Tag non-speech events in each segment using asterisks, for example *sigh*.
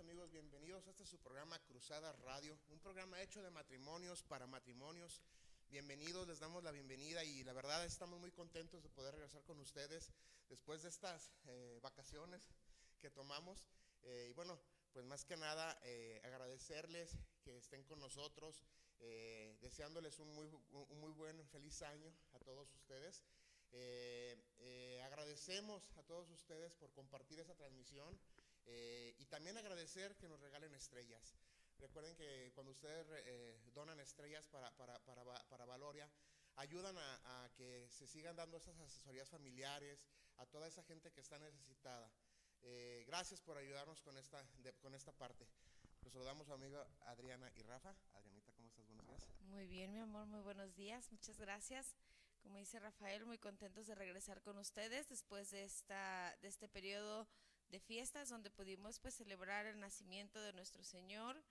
amigos? Bienvenidos a este su programa Cruzada Radio, un programa hecho de matrimonios para matrimonios. Bienvenidos, les damos la bienvenida y la verdad estamos muy contentos de poder regresar con ustedes después de estas eh, vacaciones que tomamos. Eh, y bueno, pues más que nada eh, agradecerles que estén con nosotros, deseándoles un muy, muy buen, feliz año a todos ustedes. agradecemos a todos ustedes por compartir esa transmisión. Eh, y también agradecer que nos regalen estrellas. Recuerden que cuando ustedes eh, donan estrellas para, para, para, para Valoria, ayudan a, que se sigan dando esas asesorías familiares a toda esa gente que está necesitada. Eh, gracias por ayudarnos con esta, con esta parte. Los saludamos a amiga Adriana y Rafa. Adrianita, ¿cómo estás? Buenos días. Muy bien, mi amor, muy buenos días. Muchas gracias. Como dice Rafael, muy contentos de regresar con ustedes después de, esta, de este periodo de fiestas donde pudimos pues celebrar el nacimiento de nuestro Señor.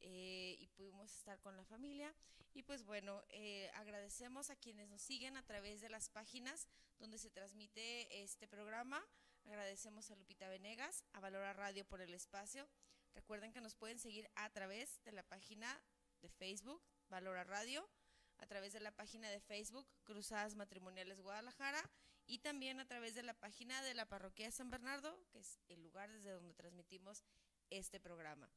Eh, y pudimos estar con la familia. Y pues bueno, eh, agradecemos a quienes nos siguen a través de las páginas donde se transmite este programa. Agradecemos a Lupita Venegas, a Valora Radio por el espacio. Recuerden que nos pueden seguir a través de la página de Facebook, Valora Radio, a través de la página de Facebook, Cruzadas Matrimoniales Guadalajara, y también a través de la página de la Parroquia de San Bernardo, que es el lugar desde donde transmitimos este programa.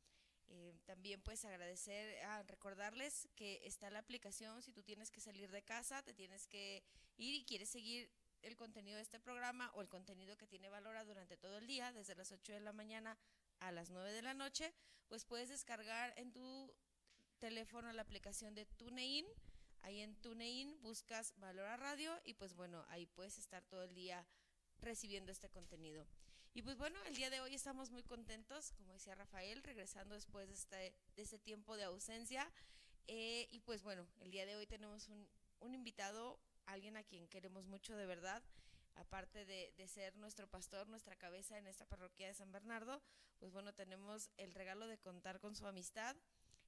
Eh, también pues agradecer, a ah, recordarles que está la aplicación, si tú tienes que salir de casa, te tienes que ir y quieres seguir el contenido de este programa o el contenido que tiene Valora durante todo el día, desde las 8 de la mañana a las 9 de la noche, pues puedes descargar en tu teléfono la aplicación de TuneIn Ahí en TuneIn buscas Valor a Radio y pues bueno, ahí puedes estar todo el día recibiendo este contenido. Y pues bueno, el día de hoy estamos muy contentos, como decía Rafael, regresando después de este, este tiempo de ausencia. Eh, y pues bueno, el día de hoy tenemos un, invitado, alguien a quien queremos mucho de verdad, aparte de ser nuestro pastor, nuestra cabeza en esta parroquia de San Bernardo, pues bueno, tenemos el regalo de contar con su amistad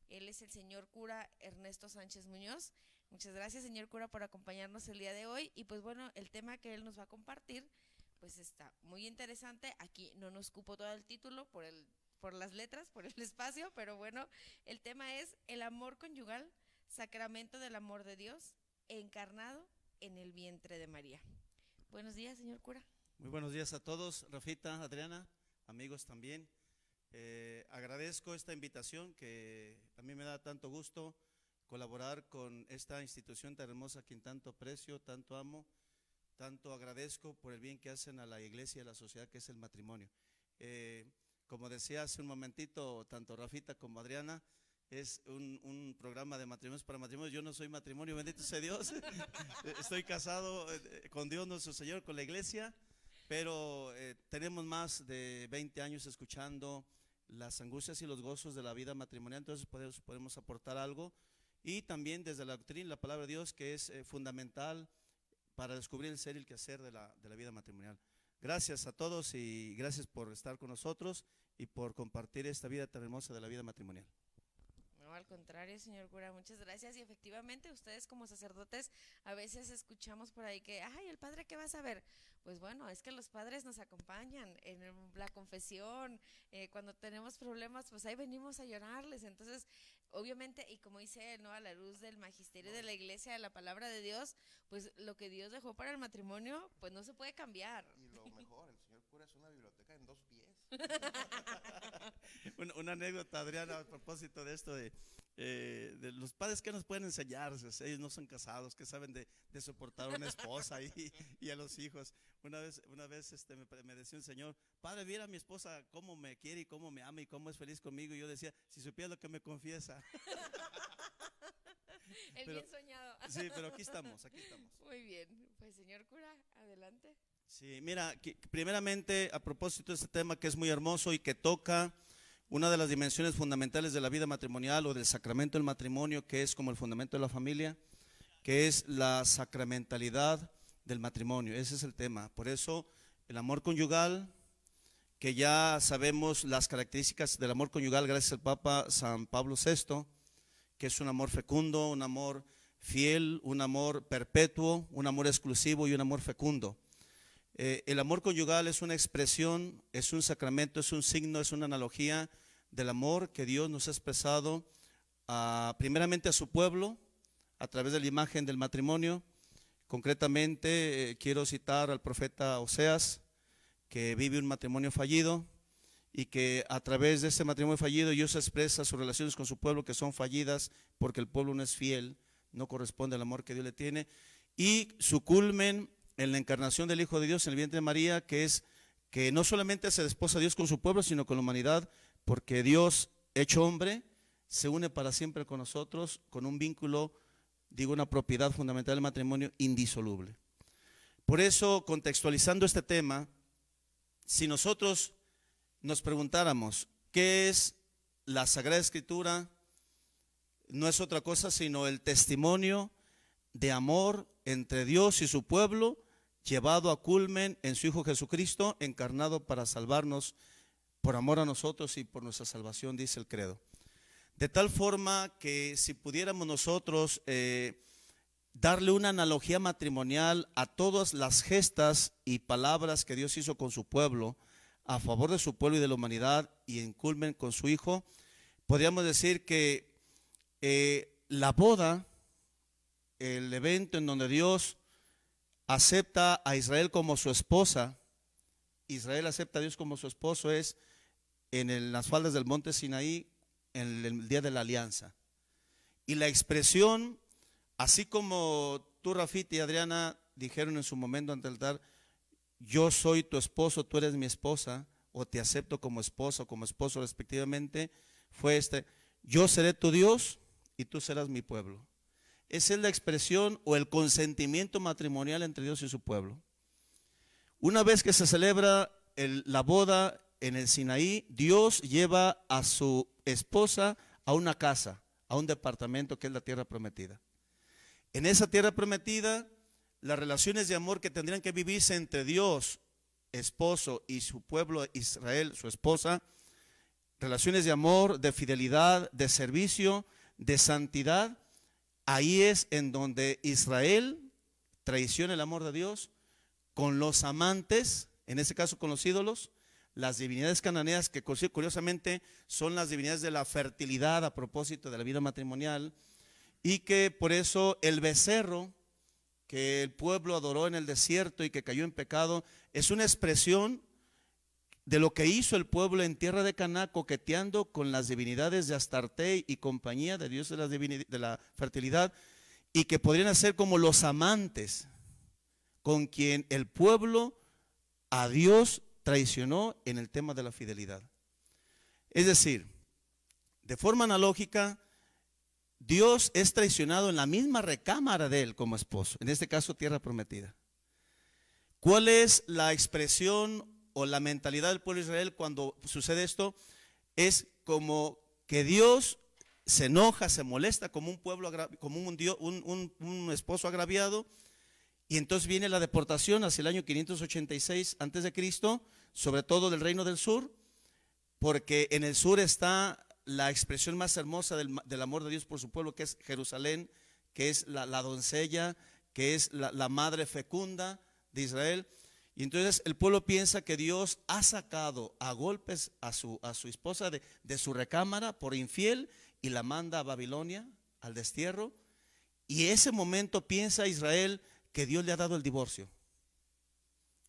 él es el señor cura Ernesto Sánchez Muñoz. Muchas gracias, señor cura, por acompañarnos el día de hoy. Y pues bueno, el tema que él nos va a compartir, pues está muy interesante. Aquí no nos cupo todo el título por el por las letras, por el *laughs* espacio, pero bueno, el tema es el amor conyugal, sacramento del amor de Dios, encarnado en el vientre de María. Buenos días, señor cura. Muy buenos días a todos, Rafita, Adriana, amigos también. Eh, agradezco esta invitación que a mí me da tanto gusto colaborar con esta institución tan hermosa que tanto aprecio, tanto amo, tanto agradezco por el bien que hacen a la iglesia y a la sociedad que es el matrimonio. Eh, como decía hace un momentito, tanto Rafita como Adriana, es un, un, programa de matrimonios para matrimonios. Yo no soy matrimonio, bendito sea Dios. *laughs* Estoy casado eh, con Dios nuestro Señor, con la iglesia. Pero eh, tenemos más de 20 años escuchando las angustias y los gozos de la vida matrimonial, entonces podemos, podemos aportar algo. Y también desde la doctrina, la palabra de Dios, que es eh, fundamental para descubrir el ser y el quehacer de la, de la vida matrimonial. Gracias a todos y gracias por estar con nosotros y por compartir esta vida tan hermosa de la vida matrimonial al contrario, señor cura, muchas gracias. Y efectivamente, ustedes como sacerdotes a veces escuchamos por ahí que, ay, el padre, ¿qué vas a ver Pues bueno, es que los padres nos acompañan en la confesión, eh, cuando tenemos problemas, pues ahí venimos a llorarles. Entonces, obviamente, y como dice, ¿no? A la luz del magisterio de la iglesia, de la palabra de Dios, pues lo que Dios dejó para el matrimonio, pues no se puede cambiar. Y lo mejor, el señor cura es una una, anécdota, Adriana, a propósito de esto de, eh, de los padres que nos pueden enseñar, ellos no son casados, que saben de, de soportar a una esposa y, y, a los hijos. Una vez, una vez este, me, me, decía un señor, padre, viera a mi esposa cómo me quiere y cómo me ama y cómo es feliz conmigo. Y yo decía, si supiera lo que me confiesa. El bien soñado. Sí, pero aquí estamos, aquí estamos. Muy bien, pues señor cura, adelante. Sí, mira, primeramente a propósito de este tema que es muy hermoso y que toca una de las dimensiones fundamentales de la vida matrimonial o del sacramento del matrimonio, que es como el fundamento de la familia, que es la sacramentalidad del matrimonio. Ese es el tema. Por eso el amor conyugal, que ya sabemos las características del amor conyugal gracias al Papa San Pablo VI, que es un amor fecundo, un amor fiel, un amor perpetuo, un amor exclusivo y un amor fecundo. Eh, el amor conyugal es una expresión, es un sacramento, es un signo, es una analogía del amor que Dios nos ha expresado ah, primeramente a su pueblo a través de la imagen del matrimonio. Concretamente eh, quiero citar al profeta Oseas, que vive un matrimonio fallido y que a través de ese matrimonio fallido Dios expresa sus relaciones con su pueblo que son fallidas porque el pueblo no es fiel, no corresponde al amor que Dios le tiene. Y su culmen en la encarnación del Hijo de Dios en el vientre de María, que es que no solamente se desposa Dios con su pueblo, sino con la humanidad, porque Dios, hecho hombre, se une para siempre con nosotros con un vínculo, digo, una propiedad fundamental del matrimonio indisoluble. Por eso, contextualizando este tema, si nosotros nos preguntáramos qué es la Sagrada Escritura, no es otra cosa sino el testimonio de amor entre Dios y su pueblo llevado a culmen en su Hijo Jesucristo, encarnado para salvarnos por amor a nosotros y por nuestra salvación, dice el credo. De tal forma que si pudiéramos nosotros eh, darle una analogía matrimonial a todas las gestas y palabras que Dios hizo con su pueblo, a favor de su pueblo y de la humanidad, y en culmen con su Hijo, podríamos decir que eh, la boda, el evento en donde Dios acepta a Israel como su esposa, Israel acepta a Dios como su esposo es en las faldas del monte Sinaí, en el, día de la alianza. Y la expresión, así como tú, Rafita y Adriana dijeron en su momento ante el altar, yo soy tu esposo, tú eres mi esposa, o te acepto como esposo, como esposo respectivamente, fue este, yo seré tu Dios y tú serás mi pueblo. Esa es la expresión o el consentimiento matrimonial entre Dios y su pueblo. Una vez que se celebra la boda en el Sinaí, Dios lleva a su esposa a una casa, a un departamento que es la tierra prometida. En esa tierra prometida, las relaciones de amor que tendrían que vivirse entre Dios, esposo, y su pueblo Israel, su esposa, relaciones de amor, de fidelidad, de servicio, de santidad, Ahí es en donde Israel traiciona el amor de Dios con los amantes, en ese caso con los ídolos, las divinidades cananeas, que curiosamente son las divinidades de la fertilidad a propósito de la vida matrimonial, y que por eso el becerro que el pueblo adoró en el desierto y que cayó en pecado, es una expresión de lo que hizo el pueblo en tierra de Cana, coqueteando con las divinidades de Astarte y compañía de Dios de, de la fertilidad, y que podrían hacer como los amantes, con quien el pueblo a Dios traicionó en el tema de la fidelidad. Es decir, de forma analógica, Dios es traicionado en la misma recámara de él como esposo, en este caso tierra prometida. ¿Cuál es la expresión la mentalidad del pueblo de Israel cuando sucede esto es como que Dios se enoja, se molesta como un pueblo, como un, un, esposo agraviado. Y entonces viene la deportación hacia el año 586 antes de Cristo, sobre todo del reino del sur, porque en el sur está la expresión más hermosa del, amor de Dios por su pueblo, que es Jerusalén, que es la, doncella, que es la madre fecunda de Israel. Y entonces el pueblo piensa que Dios ha sacado a golpes a su, a su esposa de, de su recámara por infiel y la manda a Babilonia, al destierro. Y ese momento piensa Israel que Dios le ha dado el divorcio.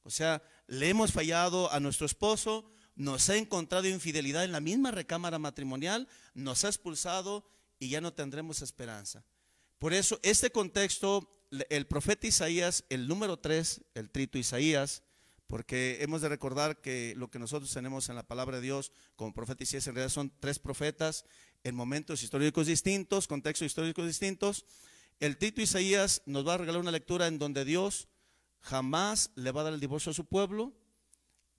O sea, le hemos fallado a nuestro esposo, nos ha encontrado infidelidad en la misma recámara matrimonial, nos ha expulsado y ya no tendremos esperanza. Por eso este contexto el profeta Isaías, el número 3, el trito Isaías, porque hemos de recordar que lo que nosotros tenemos en la palabra de Dios como profeta Isaías en realidad son tres profetas en momentos históricos distintos, contextos históricos distintos. El trito Isaías nos va a regalar una lectura en donde Dios jamás le va a dar el divorcio a su pueblo,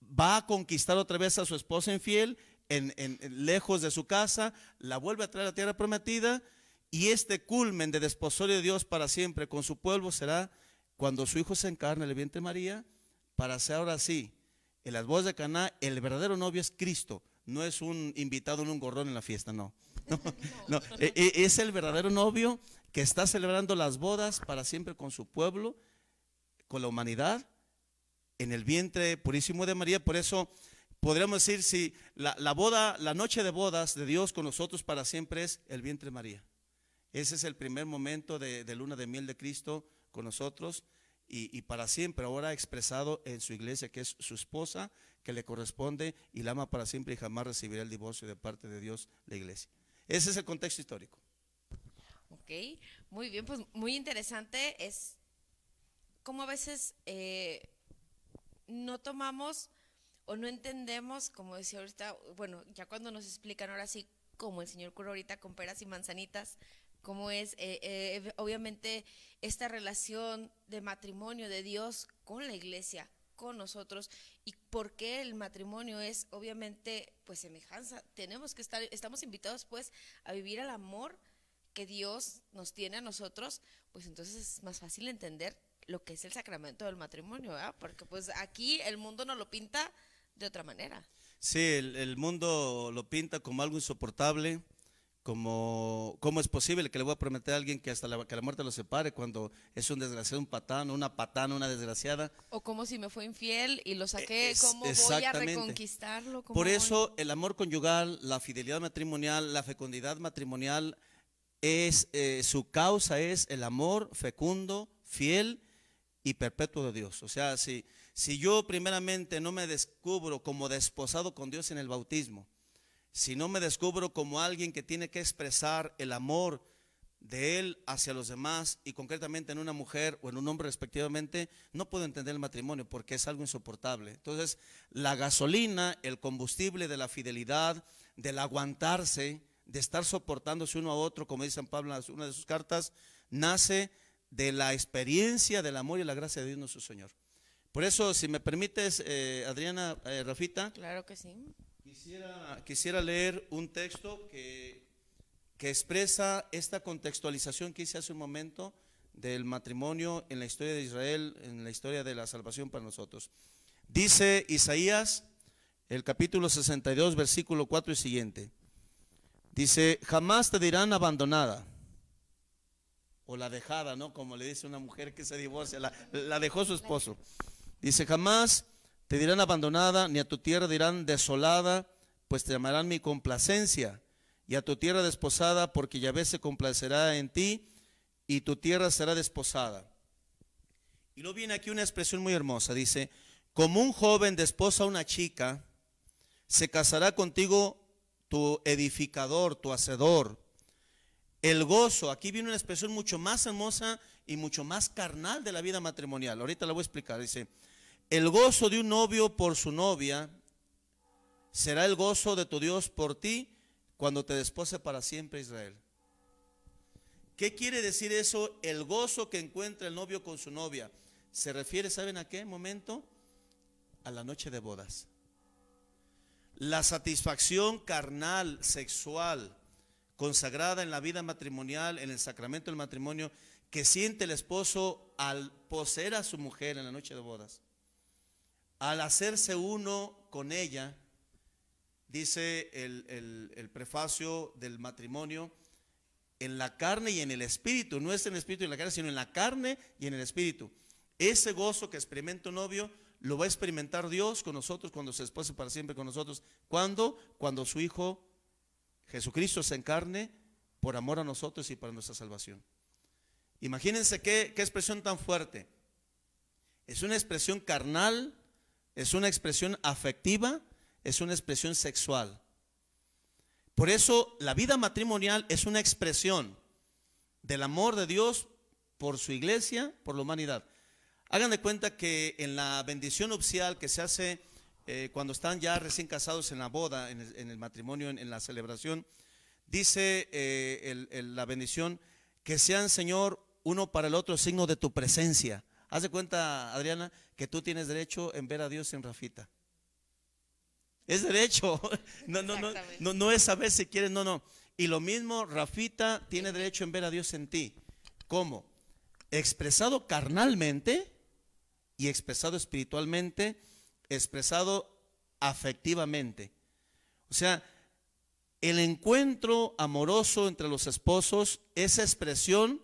va a conquistar otra vez a su esposa infiel, lejos de su casa, la vuelve a traer a la tierra prometida y este culmen de desposorio de Dios para siempre con su pueblo será cuando su hijo se encarne, el vientre María, para ser ahora sí, en las bodas de Caná, el verdadero novio es Cristo, no es un invitado en un gorrón en la fiesta, no. *laughs* No, e, e, Es el verdadero novio que está celebrando las bodas para siempre con su pueblo, con la humanidad, en el vientre purísimo de María. Por eso podríamos decir si la, la boda, la noche de bodas de Dios con nosotros para siempre es el vientre de María. Ese es el primer momento de, luna de miel de Cristo con nosotros y, para siempre, ahora expresado en su iglesia, que es su esposa, que le corresponde y la ama para siempre y jamás recibirá el divorcio de parte de Dios, la iglesia. Ese es el contexto histórico. Ok, muy bien, pues muy interesante es cómo a veces eh, no tomamos o no entendemos, como decía ahorita, bueno, ya cuando nos explican ahora sí, como el señor cura ahorita con peras y manzanitas, cómo es eh, eh, obviamente esta relación de matrimonio de Dios con la iglesia, con nosotros y por qué el matrimonio es obviamente pues semejanza. Tenemos que estar, estamos invitados pues a vivir el amor que Dios nos tiene a nosotros, pues entonces es más fácil entender lo que es el sacramento del matrimonio, Porque pues aquí el mundo no lo pinta de otra manera. Sí, el mundo lo pinta como algo insoportable, como, ¿cómo es posible que le voy a prometer a alguien que hasta la, que la muerte lo separe cuando es un desgraciado, un patán, una patana, una desgraciada? O como si me fue infiel y lo saqué, como e-, ¿cómo voy a reconquistarlo? Por eso el amor conyugal, la fidelidad matrimonial, la fecundidad matrimonial, es, eh, su causa es el amor fecundo, fiel y perpetuo de Dios. O sea, si, si yo primeramente no me descubro como desposado con Dios en el bautismo, si no me descubro como alguien que tiene que expresar el amor de él hacia los demás y concretamente en una mujer o en un hombre respectivamente, no puedo entender el matrimonio porque es algo insoportable. Entonces, la gasolina, el combustible de la fidelidad, del aguantarse, de estar soportándose uno a otro, como dice San Pablo en una de sus cartas, nace de la experiencia del amor y la gracia de Dios nuestro Señor. Por eso, si me permites, eh, Adriana, eh, Rafita. Claro que sí. Quisiera, quisiera leer un texto que, que expresa esta contextualización que hice hace un momento del matrimonio en la historia de Israel, en la historia de la salvación para nosotros. Dice Isaías, el capítulo 62, versículo 4 y siguiente. Dice, jamás te dirán abandonada o la dejada, ¿no? Como le dice una mujer que se divorcia, la, la dejó su esposo. Dice, jamás te dirán abandonada, ni a tu tierra dirán desolada, pues te llamarán mi complacencia, y a tu tierra desposada, porque ya Yahvé se complacerá en ti, y tu tierra será desposada. Y luego viene aquí una expresión muy hermosa, dice, como un joven desposa a una chica, se casará contigo tu edificador, tu hacedor. El gozo, aquí viene una expresión mucho más hermosa y mucho más carnal de la vida matrimonial. Ahorita la voy a explicar. Dice, el gozo de un novio por su novia será el gozo de tu Dios por ti cuando te despose para siempre Israel. ¿Qué quiere decir eso? El gozo que encuentra el novio con su novia. Se refiere, ¿saben a qué momento? A la noche de bodas. La satisfacción carnal, sexual, consagrada en la vida matrimonial, en el sacramento del matrimonio, que siente el esposo al poseer a su mujer en la noche de bodas. Al hacerse uno con ella, dice el, prefacio del matrimonio, en la carne y en el espíritu, no es en el espíritu y en la carne, sino en la carne y en el espíritu. Ese gozo que experimenta un novio lo va a experimentar Dios con nosotros cuando se esposa para siempre con nosotros. ¿Cuándo? Cuando su Hijo Jesucristo se encarne por amor a nosotros y para nuestra salvación. Imagínense qué expresión tan fuerte. Es una expresión carnal es una expresión afectiva, es una expresión sexual. Por eso la vida matrimonial es una expresión del amor de Dios por su iglesia, por la humanidad. Hagan de cuenta que en la bendición nupcial que se hace eh, cuando están ya recién casados en la boda, en el, matrimonio, en, la celebración, dice eh, la bendición, que sean, Señor, uno para el otro signo de tu presencia. Haz de cuenta, Adriana, que tú tienes derecho en ver a Dios en Rafita. Es derecho. *laughs* No, no, no, es saber si quieres, no, no. Y lo mismo, Rafita tiene derecho en ver a Dios en ti. ¿Cómo? Expresado carnalmente y expresado espiritualmente, expresado afectivamente. O sea, el encuentro amoroso entre los esposos esa expresión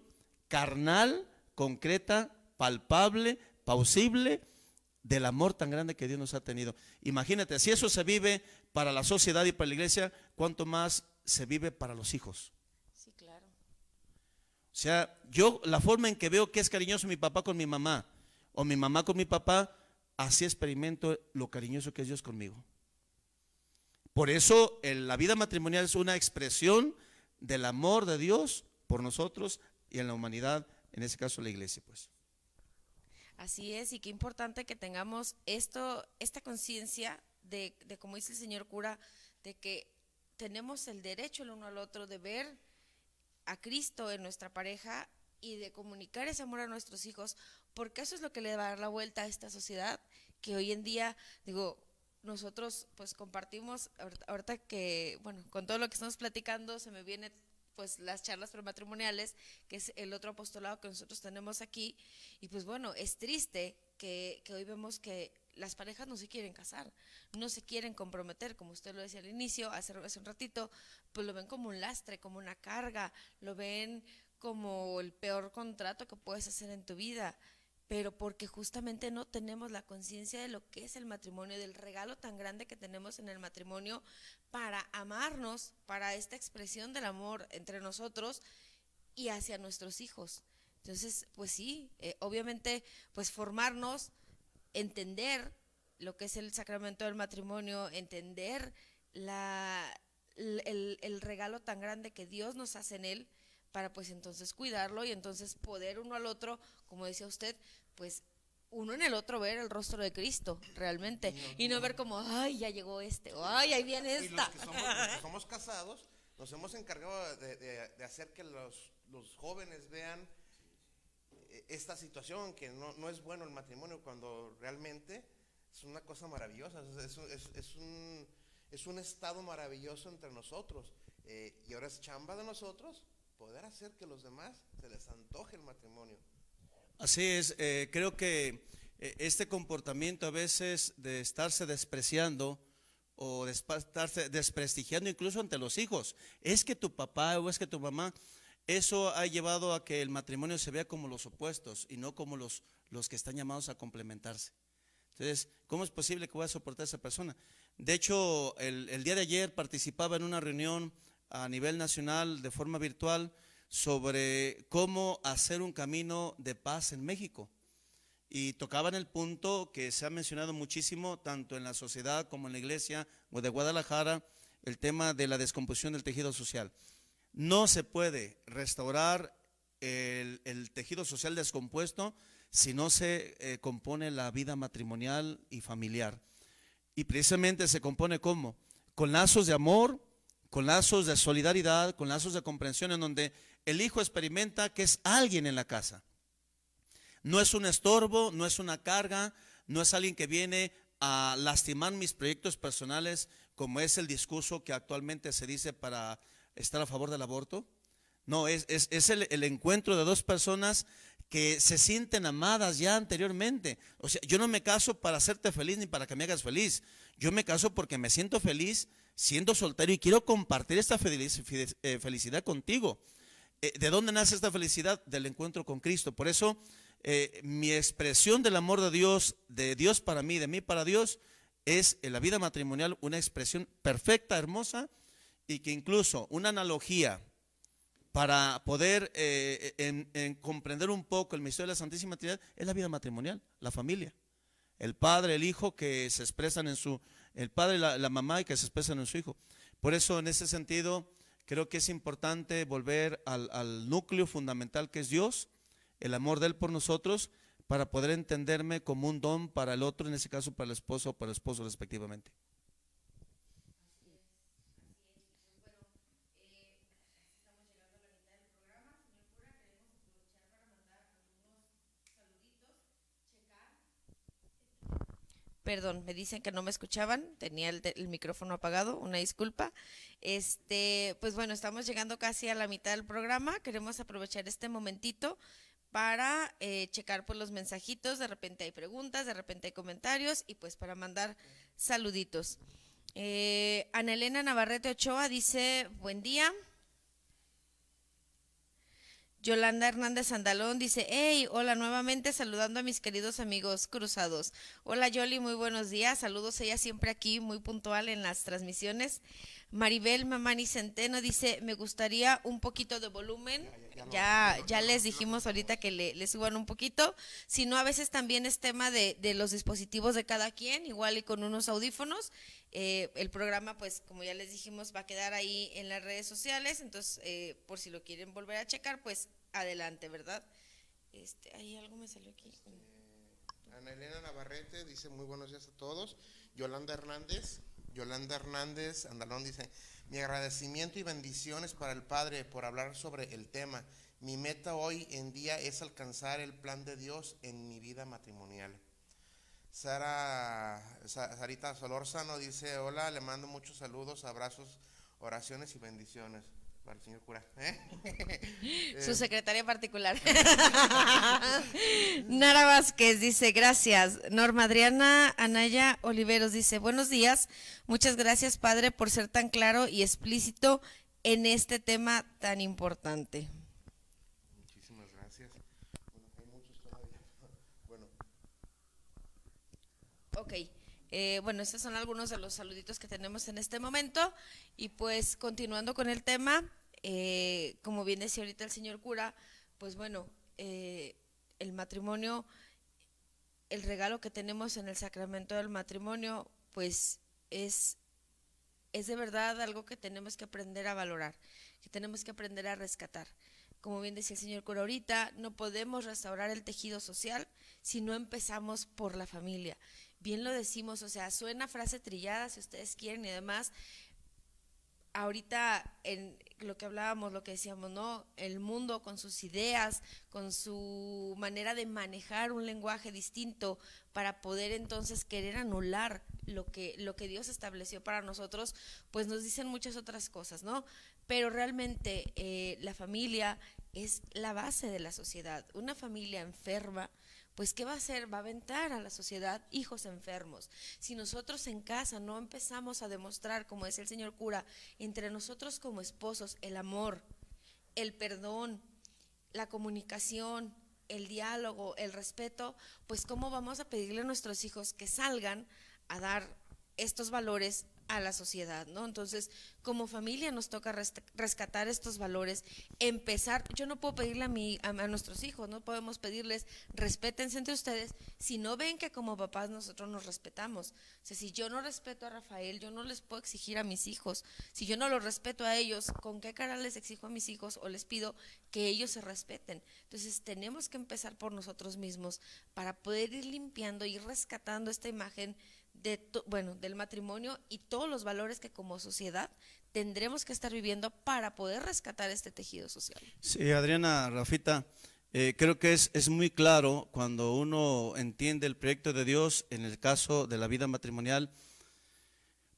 carnal, concreta palpable, pausible del amor tan grande que Dios nos ha tenido. Imagínate, si eso se vive para la sociedad y para la iglesia, ¿cuánto más se vive para los hijos? Sí, claro. O sea, yo la forma en que veo que es cariñoso mi papá con mi mamá o mi mamá con mi papá, así experimento lo cariñoso que es Dios conmigo. Por eso la vida matrimonial es una expresión del amor de Dios por nosotros y en la humanidad, en ese caso la iglesia, pues. Así es, y qué importante que tengamos esto, esta conciencia de, de, como dice el señor cura, de que tenemos el derecho el uno al otro de ver a Cristo en nuestra pareja y de comunicar ese amor a nuestros hijos, porque eso es lo que le va a dar la vuelta a esta sociedad que hoy en día, digo, nosotros pues compartimos, ahorita que, bueno, con todo lo que estamos platicando, se me viene pues las charlas prematrimoniales, que es el otro apostolado que nosotros tenemos aquí. Y pues bueno, es triste que, hoy vemos que las parejas no se quieren casar, no se quieren comprometer, como usted lo decía al inicio, hace, hace un ratito, pues lo ven como un lastre, como una carga, lo ven como el peor contrato que puedes hacer en tu vida pero porque justamente no tenemos la conciencia de lo que es el matrimonio, del regalo tan grande que tenemos en el matrimonio para amarnos, para esta expresión del amor entre nosotros y hacia nuestros hijos. Entonces, pues sí, eh, obviamente, pues formarnos, entender lo que es el sacramento del matrimonio, entender la, el, el, regalo tan grande que Dios nos hace en él, para pues entonces cuidarlo y entonces poder uno al otro, como decía usted, pues uno en el otro ver el rostro de Cristo realmente y no ver como, ay, ya llegó este, o ay, ahí viene esta. Y somos, casados nos hemos encargado de, hacer que los, los, jóvenes vean eh, esta situación, que no, no, es bueno el matrimonio cuando realmente es una cosa maravillosa, es, es, un, es un, estado maravilloso entre nosotros. Eh, y ahora es chamba de nosotros poder hacer que los demás se les antoje el matrimonio. Así es, eh, creo que eh, este comportamiento a veces de estarse despreciando o de estarse desprestigiando incluso ante los hijos, es que tu papá o es que tu mamá, eso ha llevado a que el matrimonio se vea como los opuestos y no como los, que están llamados a complementarse. Entonces, ¿cómo es posible que voy a soportar esa persona? De hecho, el, el día de ayer participaba en una reunión a nivel nacional de forma virtual sobre cómo hacer un camino de paz en México. Y tocaban el punto que se ha mencionado muchísimo, tanto en la sociedad como en la iglesia O de Guadalajara, el tema de la descomposición del tejido social. No se puede restaurar el, tejido social descompuesto si no se eh, compone la vida matrimonial y familiar. Y precisamente se compone cómo? Con lazos de amor, con lazos de solidaridad, con lazos de comprensión, en donde el hijo experimenta que es alguien en la casa. No es un estorbo, no es una carga, no es alguien que viene a lastimar mis proyectos personales, como es el discurso que actualmente se dice para estar a favor del aborto. No, es, el, el, encuentro de dos personas que se sienten amadas ya anteriormente. O sea, yo no me caso para hacerte feliz ni para que me hagas feliz. Yo me caso porque me siento feliz siendo soltero y quiero compartir esta eh, felicidad contigo. Eh, ¿De dónde nace esta felicidad? Del encuentro con Cristo. Por eso eh, mi expresión del amor de Dios, de Dios para mí, de mí para Dios, es en la vida matrimonial una expresión perfecta, hermosa, y que incluso una analogía para poder eh, en, comprender un poco el misterio de la Santísima Trinidad es la vida matrimonial, la familia. El padre, el hijo que se expresan en su, el padre, la, la mamá y que se expresan en su hijo. Por eso, en ese sentido, Creo que es importante volver al, núcleo fundamental que es Dios, el amor de Él por nosotros, para poder entenderme como un don para el otro, en ese caso para el esposo o para el esposo respectivamente. Perdón, me dicen que no me escuchaban, tenía el, micrófono apagado, una disculpa. Este, pues bueno, estamos llegando casi a la mitad del programa, queremos aprovechar este momentito para eh, checar por pues, los mensajitos, de repente hay preguntas, de repente hay comentarios y pues para mandar saluditos. Eh, Ana Elena Navarrete Ochoa dice, buen día, Yolanda Hernández Andalón dice, hey, hola nuevamente saludando a mis queridos amigos cruzados. Hola Yoli, muy buenos días. Saludos ella siempre aquí, muy puntual en las transmisiones. Maribel Mamani Centeno dice, me gustaría un poquito de volumen. Ya, ya, les dijimos ahorita que le, suban un poquito. Si no, a veces también es tema de los dispositivos de cada quien, igual y con unos audífonos. Eh, el programa, pues como ya les dijimos, va a quedar ahí en las redes sociales, entonces eh, por si lo quieren volver a checar, pues adelante, ¿verdad? Este, ahí algo me salió aquí. Eh, Ana Elena Navarrete dice muy buenos días a todos. Yolanda Hernández, Yolanda Hernández Andalón dice, mi agradecimiento y bendiciones para el Padre por hablar sobre el tema. Mi meta hoy en día es alcanzar el plan de Dios en mi vida matrimonial. Sara, Sarita Solórzano dice, hola, le mando muchos saludos, abrazos, oraciones y bendiciones para el señor cura. ¿eh? *laughs* Eh, Su secretaria particular. *laughs* Nara Vázquez dice, gracias. Norma Adriana Anaya Oliveros dice, buenos días. Muchas gracias, padre, por ser tan claro y explícito en este tema tan importante. Ok. Eh, bueno, estos son algunos de los saluditos que tenemos en este momento. Y pues continuando con el tema, eh, como bien decía ahorita el señor cura, pues bueno, eh, el matrimonio, el regalo que tenemos en el sacramento del matrimonio, pues es, es de verdad algo que tenemos que aprender a valorar, que tenemos que aprender a rescatar. Como bien decía el señor cura ahorita, no podemos restaurar el tejido social si no empezamos por la familia bien lo decimos, o sea, suena frase trillada si ustedes quieren y demás. Ahorita en lo que hablábamos, lo que decíamos, ¿no? El mundo con sus ideas, con su manera de manejar un lenguaje distinto para poder entonces querer anular lo que, lo que Dios estableció para nosotros, pues nos dicen muchas otras cosas, ¿no? Pero realmente eh, la familia es la base de la sociedad. Una familia enferma, pues ¿qué va a hacer? Va a aventar a la sociedad hijos enfermos. Si nosotros en casa no empezamos a demostrar, como dice el señor cura, entre nosotros como esposos, el amor, el perdón, la comunicación, el diálogo, el respeto, pues ¿cómo vamos a pedirle a nuestros hijos que salgan a dar estos valores a la sociedad, ¿no? Entonces, como familia nos toca rescatar estos valores, empezar, yo no puedo pedirle a, mi, a, nuestros hijos, no podemos pedirles, respétense entre ustedes, si no ven que como papás nosotros nos respetamos. O sea, si yo no respeto a Rafael, yo no les puedo exigir a mis hijos, si yo no lo respeto a ellos, ¿con qué cara les exijo a mis hijos o les pido que ellos se respeten? Entonces, tenemos que empezar por nosotros mismos para poder ir limpiando, ir rescatando esta imagen bueno, del matrimonio y todos los valores que como sociedad tendremos que estar viviendo para poder rescatar este tejido social. Sí, Adriana, Rafita, eh, creo que es, es muy claro cuando uno entiende el proyecto de Dios en el caso de la vida matrimonial.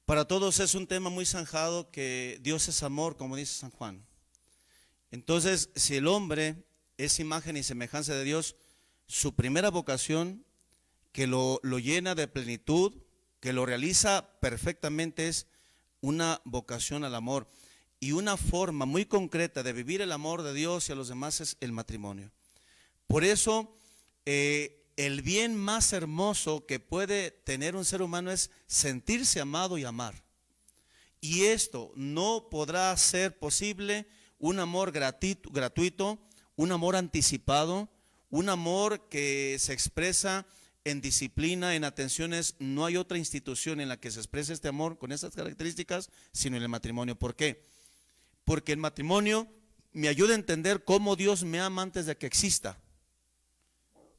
Para todos es un tema muy zanjado que Dios es amor, como dice San Juan. Entonces, si el hombre es imagen y semejanza de Dios, su primera vocación que lo, lo llena de plenitud, que lo realiza perfectamente es una vocación al amor. Y una forma muy concreta de vivir el amor de Dios y a los demás es el matrimonio. Por eso, eh, el bien más hermoso que puede tener un ser humano es sentirse amado y amar. Y esto no podrá ser posible un amor gratuito un amor anticipado, un amor que se expresa en disciplina, en atenciones, no hay otra institución en la que se exprese este amor con esas características, sino en el matrimonio. ¿Por qué? Porque el matrimonio me ayuda a entender cómo Dios me ama antes de que exista.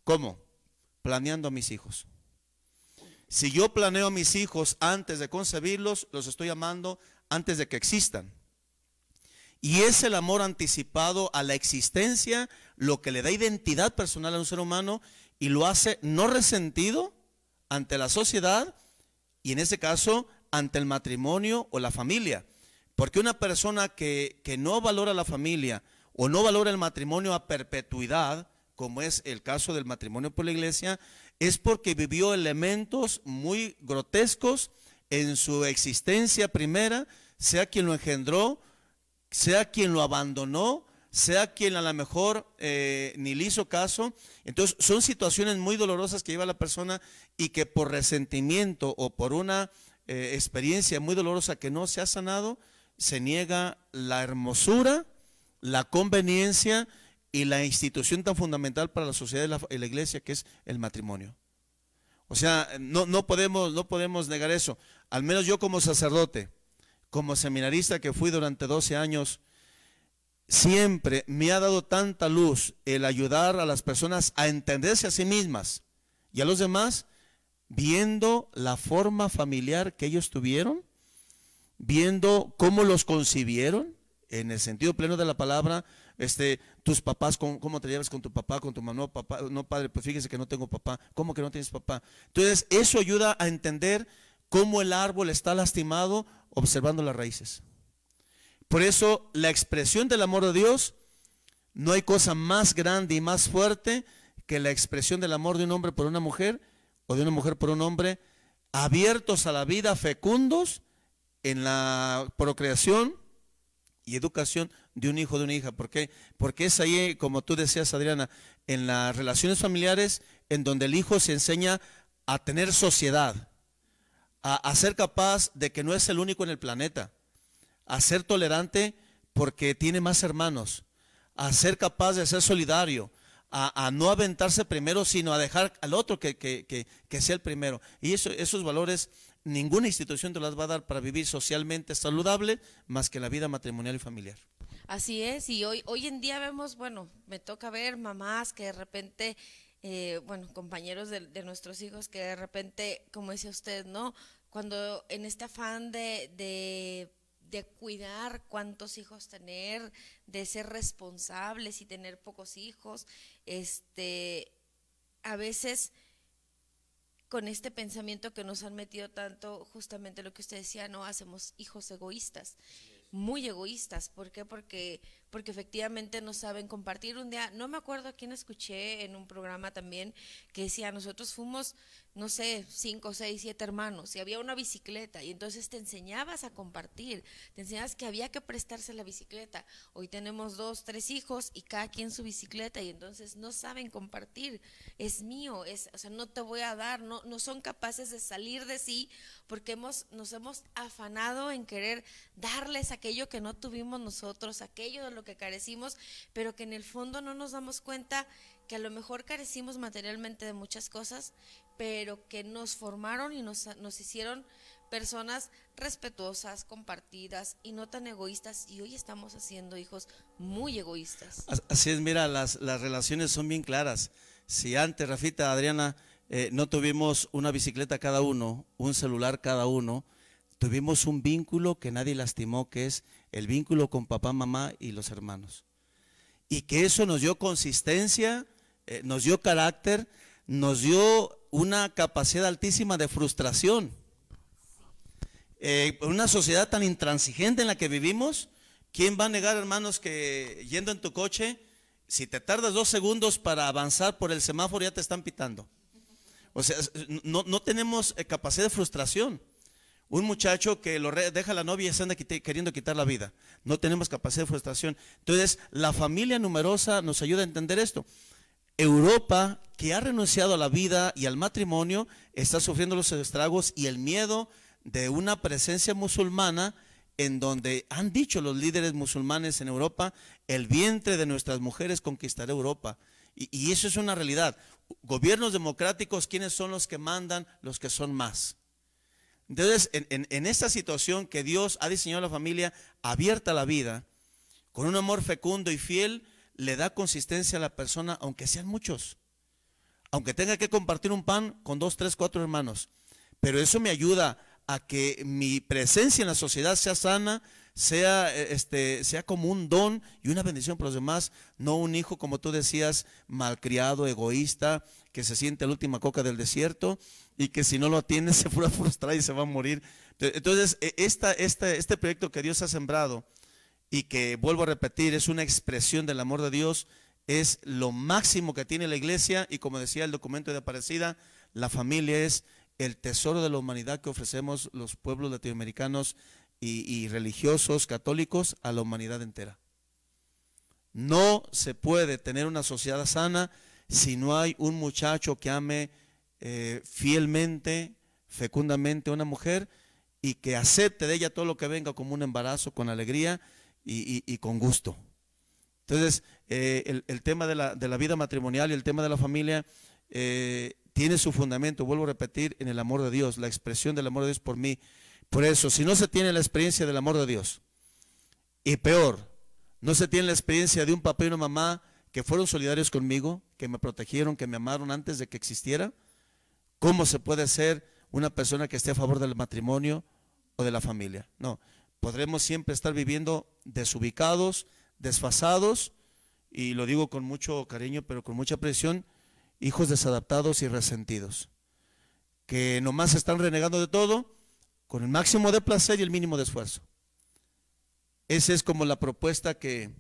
¿Cómo? Planeando a mis hijos. Si yo planeo a mis hijos antes de concebirlos, los estoy amando antes de que existan. Y es el amor anticipado a la existencia lo que le da identidad personal a un ser humano y lo hace no resentido ante la sociedad y en ese caso ante el matrimonio o la familia. Porque una persona que, que no valora la familia o no valora el matrimonio a perpetuidad, como es el caso del matrimonio por la iglesia, es porque vivió elementos muy grotescos en su existencia primera, sea quien lo engendró, sea quien lo abandonó, sea quien a lo mejor eh, ni le hizo caso. Entonces, son situaciones muy dolorosas que lleva la persona y que por resentimiento o por una eh, experiencia muy dolorosa que no se ha sanado, se niega la hermosura, la conveniencia y la institución tan fundamental para la sociedad y la, iglesia que es el matrimonio. O sea, no, no, podemos, no podemos negar eso. Al menos yo como sacerdote, como seminarista que fui durante 12 años, siempre me ha dado tanta luz el ayudar a las personas a entenderse a sí mismas y a los demás, viendo la forma familiar que ellos tuvieron, viendo cómo los concibieron, en el sentido pleno de la palabra, este, tus papás, con, cómo te llevas con tu papá, con tu mamá, no, no padre, pues fíjese que no tengo papá, ¿cómo que no tienes papá? Entonces, eso ayuda a entender cómo el árbol está lastimado observando las raíces. Por eso la expresión del amor de Dios, no hay cosa más grande y más fuerte que la expresión del amor de un hombre por una mujer o de una mujer por un hombre, abiertos a la vida, fecundos en la procreación y educación de un hijo o de una hija. ¿Por qué? Porque es ahí, como tú decías, Adriana, en las relaciones familiares en donde el hijo se enseña a tener sociedad, a, a ser capaz de que no es el único en el planeta a ser tolerante porque tiene más hermanos, a ser capaz de ser solidario, a, no aventarse primero, sino a dejar al otro que, sea el primero. Y esos valores ninguna institución te las va a dar para vivir socialmente saludable más que la vida matrimonial y familiar. Así es, y hoy, hoy en día vemos, bueno, me toca ver mamás que de repente, eh, bueno, compañeros de, nuestros hijos que de repente, como dice usted, ¿no? Cuando en este afán de de cuidar cuántos hijos tener, de ser responsables y tener pocos hijos. Este, a veces con este pensamiento que nos han metido tanto, justamente lo que usted decía, no hacemos hijos egoístas, muy egoístas. ¿Por qué? Porque, porque efectivamente no saben compartir. Un día, no me acuerdo a quién escuché en un programa también que decía, nosotros fuimos no sé, cinco, seis, siete hermanos, y había una bicicleta, y entonces te enseñabas a compartir, te enseñabas que había que prestarse la bicicleta. Hoy tenemos dos, tres hijos y cada quien su bicicleta, y entonces no saben compartir, es mío, es, o sea, no te voy a dar, no, no son capaces de salir de sí, porque hemos, nos hemos afanado en querer darles aquello que no tuvimos nosotros, aquello de lo que carecimos, pero que en el fondo no nos damos cuenta que a lo mejor carecimos materialmente de muchas cosas, pero que nos formaron y nos, hicieron personas respetuosas, compartidas y no tan egoístas. Y hoy estamos haciendo hijos muy egoístas. Así es, mira, las, las relaciones son bien claras. Si antes, Rafita, Adriana, eh, no tuvimos una bicicleta cada uno, un celular cada uno, tuvimos un vínculo que nadie lastimó, que es el vínculo con papá, mamá y los hermanos. Y que eso nos dio consistencia, eh, nos dio carácter, nos dio una capacidad altísima de frustración. En eh, una sociedad tan intransigente en la que vivimos, ¿quién va a negar, hermanos, que yendo en tu coche, si te tardas dos segundos para avanzar por el semáforo, ya te están pitando? O sea, no, tenemos eh, capacidad de frustración. Un muchacho que lo deja la novia y se anda queriendo quitar la vida. No tenemos capacidad de frustración. Entonces, la familia numerosa nos ayuda a entender esto. Europa, que ha renunciado a la vida y al matrimonio, está sufriendo los estragos y el miedo de una presencia musulmana en donde han dicho los líderes musulmanes en Europa, el vientre de nuestras mujeres conquistará Europa. Y, eso es una realidad. Gobiernos democráticos, ¿quiénes son los que mandan? Los que son más. Entonces, en, esta situación que Dios ha diseñado la familia abierta a la vida, con un amor fecundo y fiel, le da consistencia a la persona, aunque sean muchos. Aunque tenga que compartir un pan con dos, tres, cuatro hermanos. Pero eso me ayuda a que mi presencia en la sociedad sea sana, sea, eh, este, sea como un don y una bendición para los demás, no un hijo, como tú decías, malcriado, egoísta, que se siente la última coca del desierto y que si no lo atiende *laughs* se va a y se va a morir. Entonces, e, esta, este proyecto que Dios ha sembrado, y que vuelvo a repetir, es una expresión del amor de Dios, es lo máximo que tiene la iglesia y como decía el documento de Aparecida, la familia es el tesoro de la humanidad que ofrecemos los pueblos latinoamericanos y, religiosos católicos a la humanidad entera. No se puede tener una sociedad sana si no hay un muchacho que ame eh, fielmente, fecundamente a una mujer y que acepte de ella todo lo que venga como un embarazo con alegría y, con gusto. Entonces, eh, el, tema de la, vida matrimonial y el tema de la familia eh, tiene su fundamento, vuelvo a repetir, en el amor de Dios, la expresión del amor de Dios por mí. Por eso, si no se tiene la experiencia del amor de Dios, y peor, no se tiene la experiencia de un papá y una mamá que fueron solidarios conmigo, que me protegieron, que me amaron antes de que existiera, ¿cómo se puede ser una persona que esté a favor del matrimonio o de la familia? No, podremos siempre estar viviendo desubicados, desfasados, y lo digo con mucho cariño, pero con mucha presión, hijos desadaptados y resentidos, que nomás están renegando de todo con el máximo de placer y el mínimo de esfuerzo. Esa es como la propuesta que,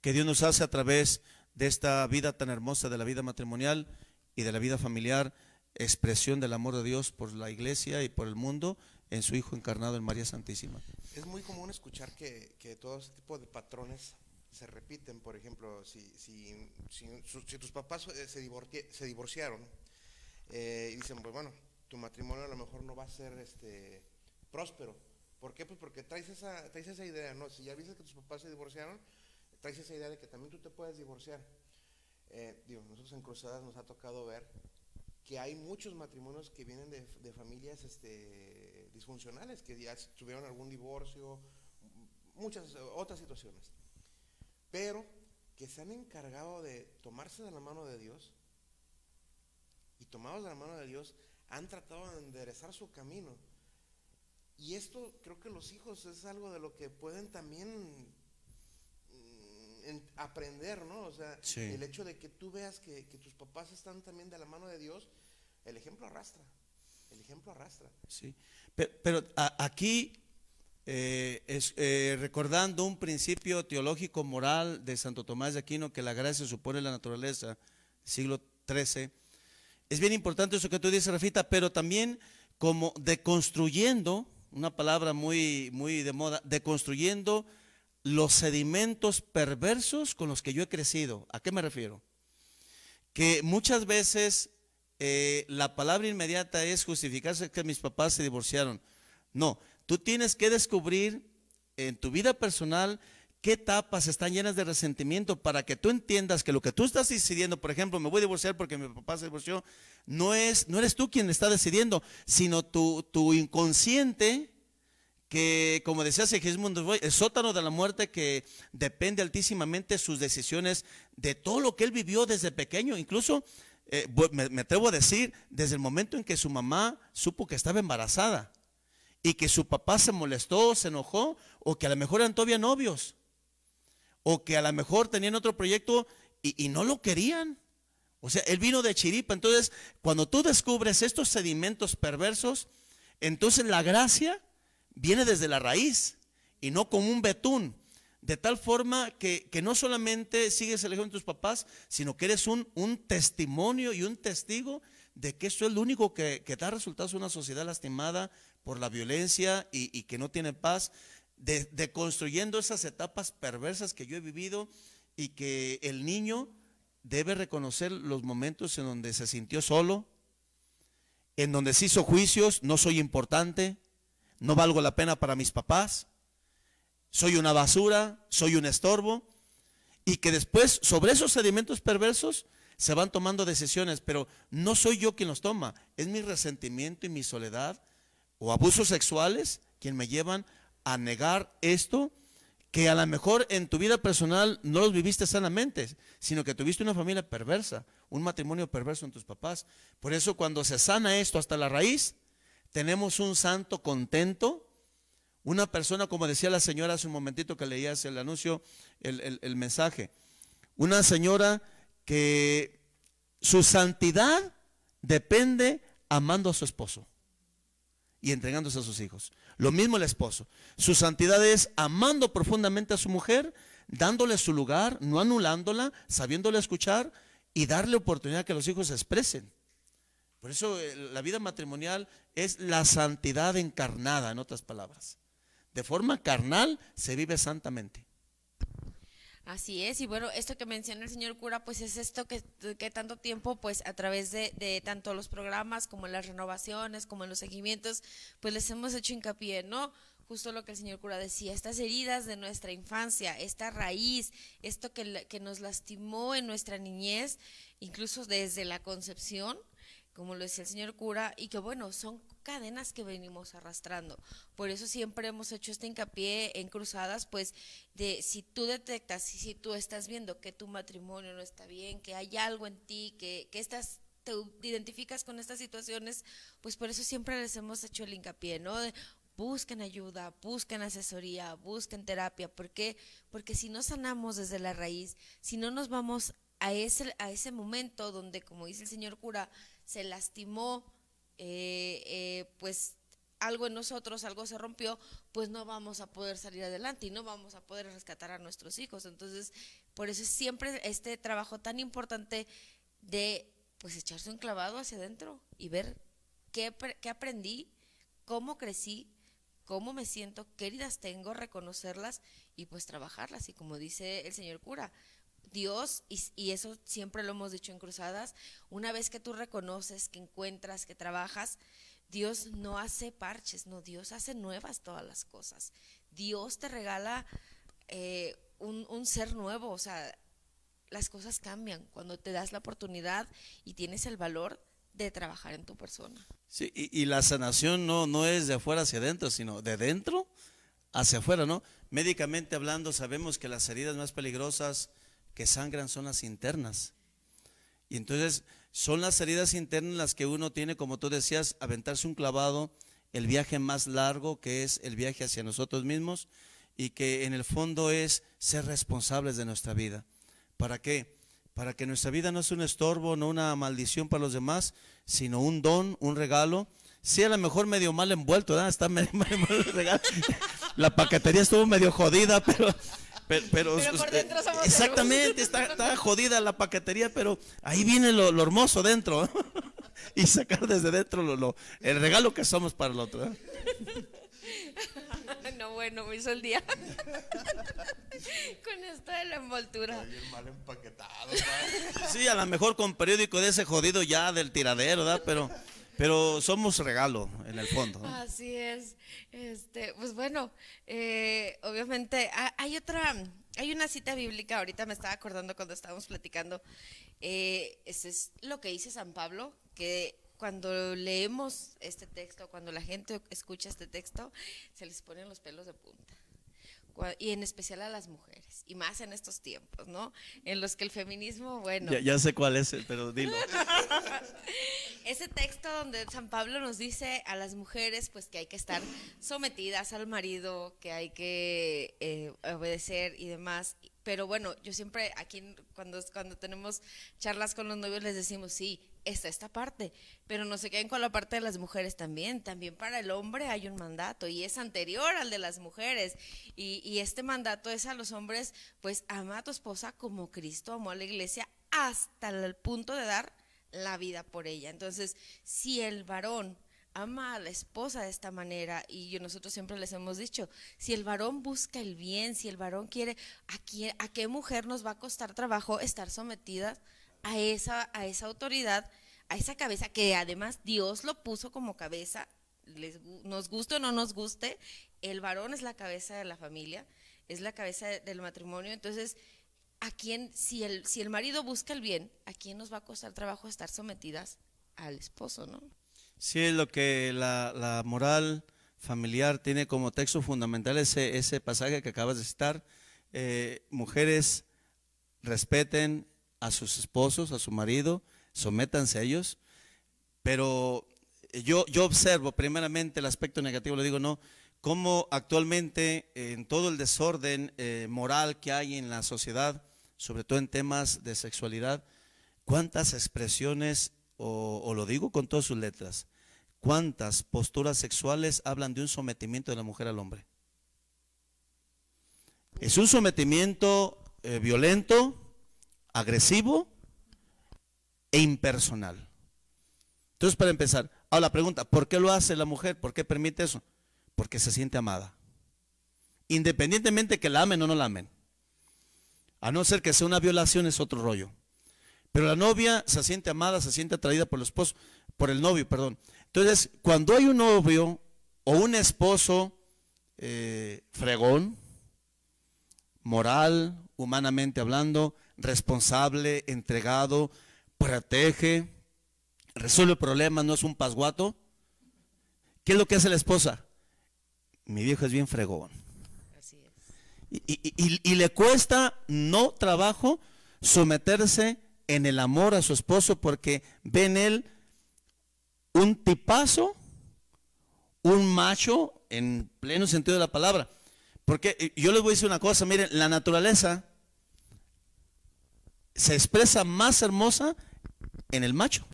que Dios nos hace a través de esta vida tan hermosa, de la vida matrimonial y de la vida familiar, expresión del amor de Dios por la iglesia y por el mundo en su Hijo encarnado en María Santísima. Es muy común escuchar que, todo ese tipo de patrones se repiten. Por ejemplo, si, si, tus papás eh, se, se divorciaron eh, y dicen, pues bueno, tu matrimonio a lo mejor no va a ser este, próspero. ¿Por qué? Pues porque traes esa, idea, ¿no? Si ya viste que tus papás se divorciaron, traes esa idea de que también tú te puedes divorciar. Eh, digo, nosotros en Cruzadas nos ha tocado ver que hay muchos matrimonios que vienen de, de familias este, disfuncionales, que ya tuvieron algún divorcio, muchas otras situaciones. Pero que se han encargado de tomarse de la mano de Dios y tomados de la mano de Dios han tratado de enderezar su camino. Y esto creo que los hijos es algo de lo que pueden también mm, aprender, ¿no? O sea, el hecho de que tú veas que, tus papás están también de la mano de Dios, el ejemplo arrastra. El ejemplo arrastra. Sí. Pero, aquí, eh, eh, recordando un principio teológico moral de Santo Tomás de Aquino, que la gracia supone la naturaleza, siglo XIII, es bien importante eso que tú dices, Rafita, pero también como deconstruyendo, una palabra muy, muy de moda, deconstruyendo los sedimentos perversos con los que yo he crecido. ¿A qué me refiero? Que muchas veces eh, la palabra inmediata es justificarse que mis papás se divorciaron. No, tú tienes que descubrir en tu vida personal qué etapas están llenas de resentimiento para que tú entiendas que lo que tú estás decidiendo, por ejemplo, me voy a divorciar porque mi papá se divorció, no, es, no eres tú quien está decidiendo, sino tu, tu inconsciente que, como decía Segismundo el sótano de la muerte que depende altísimamente sus decisiones de todo lo que él vivió desde pequeño, incluso eh, me, atrevo a decir, desde el momento en que su mamá supo que estaba embarazada y que su papá se molestó, se enojó, o que a lo mejor eran todavía novios, o que a lo mejor tenían otro proyecto y, y, no lo querían. O sea, él vino de chiripa. Entonces, cuando tú descubres estos sedimentos perversos, entonces la gracia viene desde la raíz y no como un betún. De tal forma que, no solamente sigues el ejemplo de tus papás, sino que eres un, un testimonio y un testigo de que eso es lo único que, da resultados a una sociedad lastimada por la violencia y, que no tiene paz, de, de, construyendo esas etapas perversas que yo he vivido y que el niño debe reconocer los momentos en donde se sintió solo, en donde se hizo juicios, no soy importante, no valgo la pena para mis papás, soy una basura, soy un estorbo, y que después sobre esos sedimentos perversos se van tomando decisiones, pero no soy yo quien los toma, es mi resentimiento y mi soledad o abusos sexuales quien me llevan a negar esto que a lo mejor en tu vida personal no los viviste sanamente, sino que tuviste una familia perversa, un matrimonio perverso en tus papás. Por eso cuando se sana esto hasta la raíz, tenemos un santo contento una persona, como decía la señora hace un momentito que leía el anuncio, el, mensaje, una señora que su santidad depende amando a su esposo y entregándose a sus hijos. Lo mismo el esposo. Su santidad es amando profundamente a su mujer, dándole su lugar, no anulándola, sabiéndole escuchar y darle oportunidad que los hijos se expresen. Por eso eh, la vida matrimonial es la santidad encarnada, en otras palabras de forma carnal se vive santamente. Así es, y bueno, esto que menciona el señor cura, pues es esto que, que tanto tiempo, pues a través de, tanto los programas como las renovaciones, como en los seguimientos, pues les hemos hecho hincapié, ¿no? Justo lo que el señor cura decía, estas heridas de nuestra infancia, esta raíz, esto que, que nos lastimó en nuestra niñez, incluso desde la concepción, como lo decía el señor cura, y que bueno, son cadenas que venimos arrastrando. Por eso siempre hemos hecho este hincapié en cruzadas, pues de si tú detectas, si tú estás viendo que tu matrimonio no está bien, que hay algo en ti, que, que estás te identificas con estas situaciones, pues por eso siempre les hemos hecho el hincapié, ¿no? busquen ayuda, busquen asesoría, busquen terapia. ¿Por Porque si no sanamos desde la raíz, si no nos vamos a ese, a ese momento donde, como dice el señor cura, se lastimó, eh, eh, pues algo en nosotros, algo se rompió, pues no vamos a poder salir adelante y no vamos a poder rescatar a nuestros hijos. Entonces, por eso es siempre este trabajo tan importante de pues echarse un clavado hacia adentro y ver qué, qué aprendí, cómo crecí, cómo me siento, qué heridas tengo, reconocerlas y pues trabajarlas. Y como dice el señor cura, Dios, y, eso siempre lo hemos dicho en cruzadas, una vez que tú reconoces, que encuentras, que trabajas, Dios no hace parches, no, Dios hace nuevas todas las cosas. Dios te regala eh, un, ser nuevo, o sea, las cosas cambian cuando te das la oportunidad y tienes el valor de trabajar en tu persona. Sí, y, la sanación no, no es de afuera hacia adentro, sino de dentro hacia afuera, ¿no? Médicamente hablando, sabemos que las heridas más peligrosas que sangran son las internas. Y entonces son las heridas internas las que uno tiene, como tú decías, aventarse un clavado, el viaje más largo que es el viaje hacia nosotros mismos y que en el fondo es ser responsables de nuestra vida. ¿Para qué? Para que nuestra vida no sea un estorbo, no una maldición para los demás, sino un don, un regalo. Sí, a lo mejor medio mal envuelto, ¿verdad? Está medio *laughs* mal envuelto el regalo. La paquetería estuvo medio jodida, pero pero, exactamente, está, jodida la paquetería, pero ahí viene lo, hermoso dentro. *laughs* y sacar desde dentro el regalo que somos para el otro. ¿eh? *laughs* ¿no? bueno, me hizo el día. *laughs* con esto de la envoltura. mal empaquetado. Sí, a lo mejor con periódico de ese jodido ya del tiradero, ¿verdad? Pero pero somos regalo en el fondo. Así es. Este, pues bueno, eh, obviamente ah, hay otra, hay una cita bíblica, ahorita me estaba acordando cuando estábamos platicando, eh, es lo que dice San Pablo, que cuando leemos este texto, cuando la gente escucha este texto, se les ponen los pelos de punta y en especial a las mujeres, y más en estos tiempos, ¿no? En los que el feminismo, bueno... Ya, sé cuál es, pero dilo. *laughs* Ese texto donde San Pablo nos dice a las mujeres, pues que hay que estar sometidas al marido, que hay que eh, obedecer y demás, pero bueno, yo siempre aquí cuando, cuando tenemos charlas con los novios les decimos, sí, está esta parte, pero no se queden con la parte de las mujeres también. También para el hombre hay un mandato y es anterior al de las mujeres. Y, y este mandato es a los hombres, pues ama a tu esposa como Cristo amó a la iglesia hasta el punto de dar la vida por ella. Entonces, si el varón ama a la esposa de esta manera y yo, nosotros siempre les hemos dicho, si el varón busca el bien, si el varón quiere, ¿a, quién, a qué mujer nos va a costar trabajo estar sometidas a esa, a esa autoridad, a esa cabeza que además Dios lo puso como cabeza, les, nos guste o no nos guste, el varón es la cabeza de la familia, es la cabeza del matrimonio, entonces a quién, si el, si el marido busca el bien, ¿a quién nos va a costar trabajo estar sometidas al esposo, no? Sí, es lo que la, moral familiar tiene como texto fundamental ese, ese pasaje que acabas de citar. Eh, mujeres respeten a sus esposos, a su marido, sométanse a ellos, pero yo, yo observo primeramente el aspecto negativo, lo digo no, cómo actualmente en todo el desorden eh, moral que hay en la sociedad, sobre todo en temas de sexualidad, cuántas expresiones, o lo digo con todas sus letras, ¿Cuántas posturas sexuales hablan de un sometimiento de la mujer al hombre? Es un sometimiento eh, violento, agresivo e impersonal. Entonces, para empezar, ahora la pregunta, ¿por qué lo hace la mujer? ¿Por qué permite eso? Porque se siente amada. Independientemente que la amen o no la amen. A no ser que sea una violación es otro rollo. Pero la novia se siente amada, se siente atraída por el esposo, por el novio, perdón. Entonces, cuando hay un novio o un esposo eh, fregón, moral, humanamente hablando, responsable, entregado, protege, resuelve problemas, no es un pasguato, ¿qué es lo que hace la esposa? Mi viejo es bien fregón. Así es. y le cuesta no trabajo someterse en el amor a su esposo porque ve en él un tipazo, un macho en pleno sentido de la palabra. Porque eh, yo les voy a decir una cosa, miren, la naturaleza se expresa más hermosa en el macho.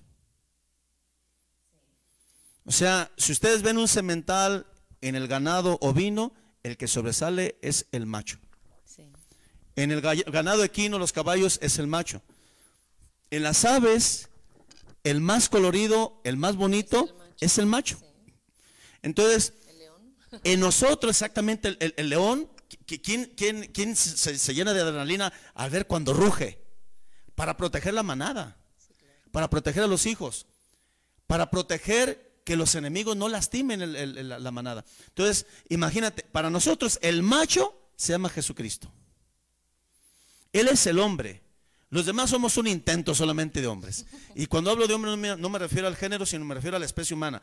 O sea, si ustedes ven un semental en el ganado ovino, el que sobresale es el macho. En el ganado equino, los caballos, es el macho. En las aves, el más colorido, el más bonito, es el macho. Entonces, en nosotros exactamente el, león, ¿quién, se, llena de adrenalina al ver cuando ruge? Para proteger la manada, para proteger a los hijos, para proteger que los enemigos no lastimen la, la manada. Entonces, imagínate, para nosotros el macho se llama Jesucristo. Él es el hombre los demás somos un intento solamente de hombres. Y cuando hablo de hombres no me, refiero al género, sino me refiero a la especie humana.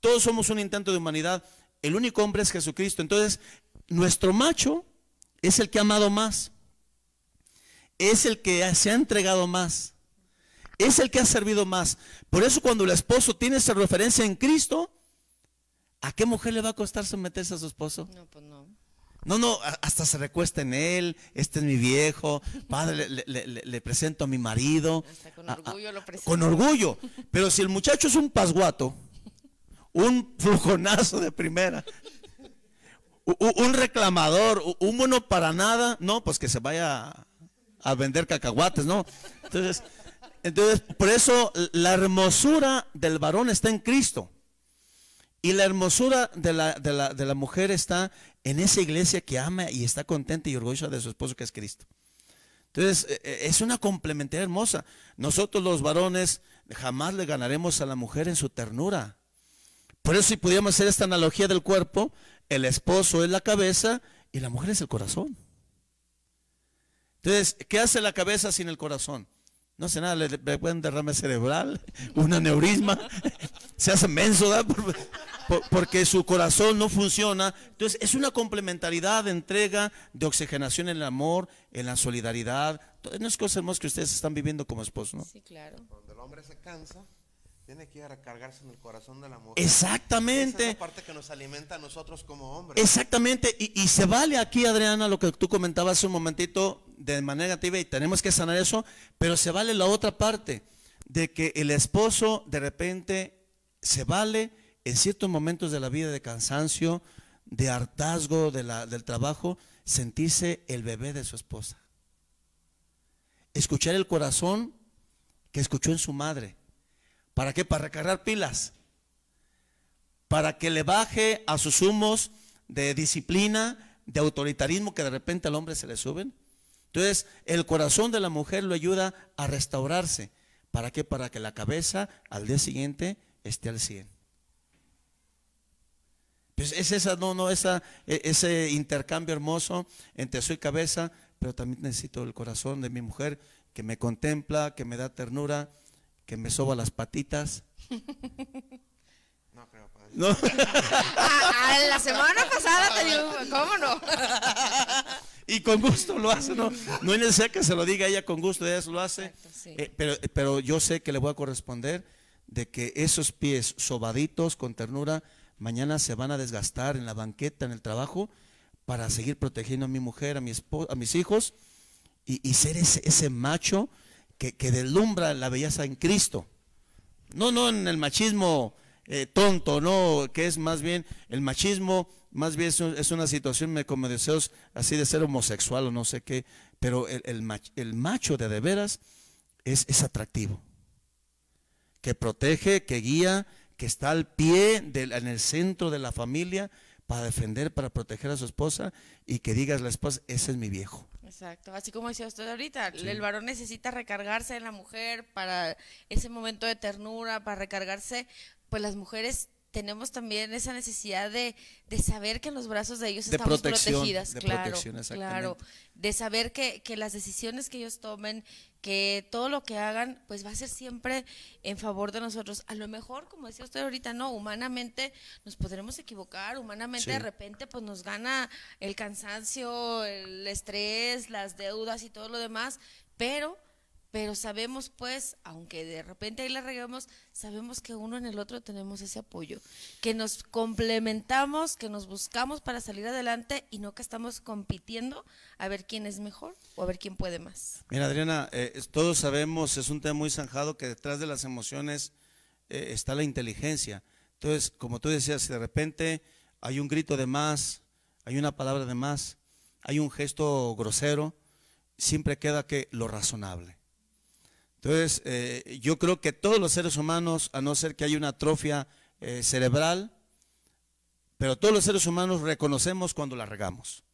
Todos somos un intento de humanidad. El único hombre es Jesucristo. Entonces, nuestro macho es el que ha amado más. Es el que se ha entregado más. Es el que ha servido más. Por eso cuando el esposo tiene esa referencia en Cristo, ¿a qué mujer le va a costar someterse a su esposo? No, pues no. No, no, hasta se recuesta en él, este es mi viejo, padre, le, presento a mi marido. con orgullo lo presento. Con orgullo, pero si el muchacho es un pasguato, un flujonazo de primera, un reclamador, un mono para nada, no, pues que se vaya a vender cacahuates, ¿no? Entonces, entonces, por eso la hermosura del varón está en Cristo. Y la hermosura de la, mujer está en esa iglesia que ama y está contenta y orgullosa de su esposo que es Cristo. Entonces, eh, eh, es una complementaria hermosa. Nosotros los varones jamás le ganaremos a la mujer en su ternura. Por eso si pudiéramos hacer esta analogía del cuerpo, el esposo es la cabeza y la mujer es el corazón. Entonces, ¿qué hace la cabeza sin el corazón? No sé nada, le, pueden derrame cerebral, *laughs* un aneurisma, *laughs* se hace menso, porque su corazón no funciona. Entonces, es una complementariedad de entrega, de oxigenación en el amor, en la solidaridad. No es cosa hermosa que ustedes están viviendo como esposos, ¿no? Sí, claro. Donde el hombre se cansa, tiene que ir a cargarse en el corazón de la mujer. Exactamente. es la parte que nos alimenta a nosotros como hombres. Exactamente. Y, se vale aquí, Adriana, lo que tú comentabas hace un momentito de manera negativa y tenemos que sanar eso, pero se vale la otra parte de que el esposo de repente se vale en ciertos momentos de la vida de cansancio, de hartazgo de la, del trabajo, sentirse el bebé de su esposa. Escuchar el corazón que escuchó en su madre ¿Para qué? Para recargar pilas. Para que le baje a sus humos de disciplina, de autoritarismo que de repente al hombre se le suben. Entonces, el corazón de la mujer lo ayuda a restaurarse. ¿Para qué? Para que la cabeza al día siguiente esté al 100. Pues es esa, no, no, esa, e, ese intercambio hermoso entre su cabeza, pero también necesito el corazón de mi mujer que me contempla, que me da ternura, que me soba las patitas. No creo, padre. ¿No? la semana pasada te digo, ¿cómo no? *laughs* Y con gusto lo hace, ¿no? No es necesario que se lo diga ella con gusto, ella se lo hace. Eh, eh, pero, yo sé que le voy a corresponder de que esos pies sobaditos con ternura mañana se van a desgastar en la banqueta, en el trabajo, para seguir protegiendo a mi mujer, a, mi a mis hijos y, y ser ese, ese macho que, deslumbra la belleza en Cristo. No, no en el machismo eh, tonto, no, que es más bien el machismo, más bien es, una situación, como deseos así de ser homosexual o no sé qué, pero el, el macho de de veras es, es atractivo, que protege, que guía, que está al pie, en el centro de la familia, para defender, para proteger a su esposa y que digas la esposa, ese es mi viejo. Exacto, así como decía usted ahorita, el varón necesita recargarse en la mujer para ese momento de ternura, para recargarse, pues las mujeres tenemos también esa necesidad de, de, saber que en los brazos de ellos estamos protegidas, de claro, claro, de saber que, las decisiones que ellos tomen, que todo lo que hagan, pues va a ser siempre en favor de nosotros. A lo mejor, como decía usted ahorita, no, humanamente nos podremos equivocar, humanamente de repente pues nos gana el cansancio, el estrés, las deudas y todo lo demás, pero pero sabemos pues, aunque de repente ahí la regamos, sabemos que uno en el otro tenemos ese apoyo, que nos complementamos, que nos buscamos para salir adelante y no que estamos compitiendo a ver quién es mejor o a ver quién puede más. Mira Adriana, eh, todos sabemos, es un tema muy zanjado que detrás de las emociones eh, está la inteligencia. Entonces, como tú decías, si de repente hay un grito de más, hay una palabra de más, hay un gesto grosero, siempre queda que lo razonable entonces, eh, yo creo que todos los seres humanos, a no ser que haya una atrofia eh, cerebral, pero todos los seres humanos reconocemos cuando la regamos.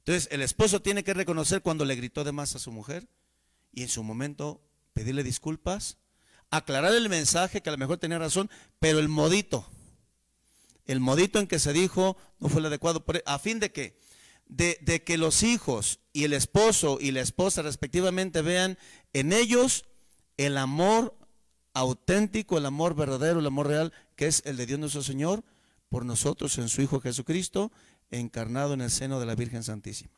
Entonces, el esposo tiene que reconocer cuando le gritó de más a su mujer y en su momento pedirle disculpas, aclarar el mensaje que a lo mejor tenía razón, pero el modito, el modito en que se dijo no fue el adecuado, e, a fin de que, de, de que los hijos y el esposo y la esposa respectivamente vean en ellos el amor auténtico, el amor verdadero, el amor real, que es el de Dios nuestro Señor, por nosotros en su Hijo Jesucristo, encarnado en el seno de la Virgen Santísima.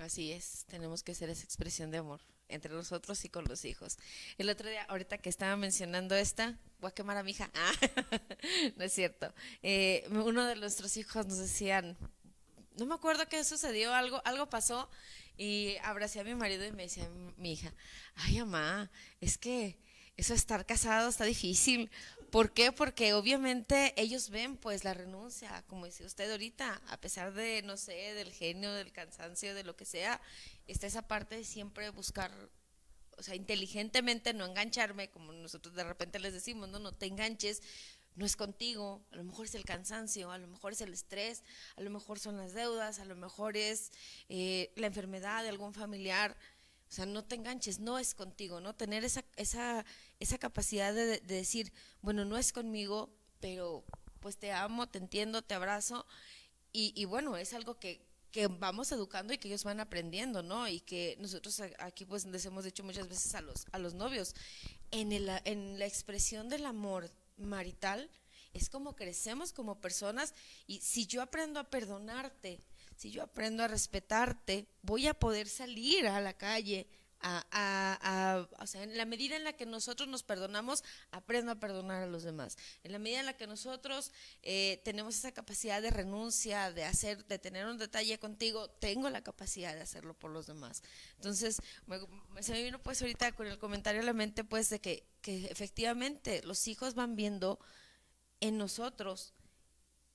Así es, tenemos que hacer esa expresión de amor entre nosotros y con los hijos. El otro día, ahorita que estaba mencionando esta, voy a quemar mi hija. *laughs* Ah, *laughs* no es cierto. Eh, uno de nuestros hijos nos decían, no me acuerdo qué sucedió, algo, algo pasó, y abracé a mi marido y me decía mi hija, ay, mamá, es que eso estar casado está difícil. ¿Por qué? Porque obviamente ellos ven pues la renuncia, como dice usted ahorita, a pesar de, no sé, del genio, del cansancio, de lo que sea, está esa parte de siempre buscar, o sea, inteligentemente no engancharme, como nosotros de repente les decimos, no, no te enganches, no es contigo, a lo mejor es el cansancio, a lo mejor es el estrés, a lo mejor son las deudas, a lo mejor es eh, la enfermedad de algún familiar. O sea, no te enganches, no es contigo, ¿no? Tener esa, capacidad de, decir, bueno, no es conmigo, pero pues te amo, te entiendo, te abrazo. Y, bueno, es algo que, vamos educando y que ellos van aprendiendo, ¿no? Y que nosotros aquí pues les hemos dicho muchas veces a los, a los novios, en, el, en la expresión del amor marital, es como crecemos como personas y si yo aprendo a perdonarte, si yo aprendo a respetarte, voy a poder salir a la calle a, a, o sea, en la medida en la que nosotros nos perdonamos, aprendo a perdonar a los demás. En la medida en la que nosotros eh, tenemos esa capacidad de renuncia, de hacer, de tener un detalle contigo, tengo la capacidad de hacerlo por los demás. Entonces, me, se me vino pues ahorita con el comentario a la mente pues de que, que efectivamente los hijos van viendo en nosotros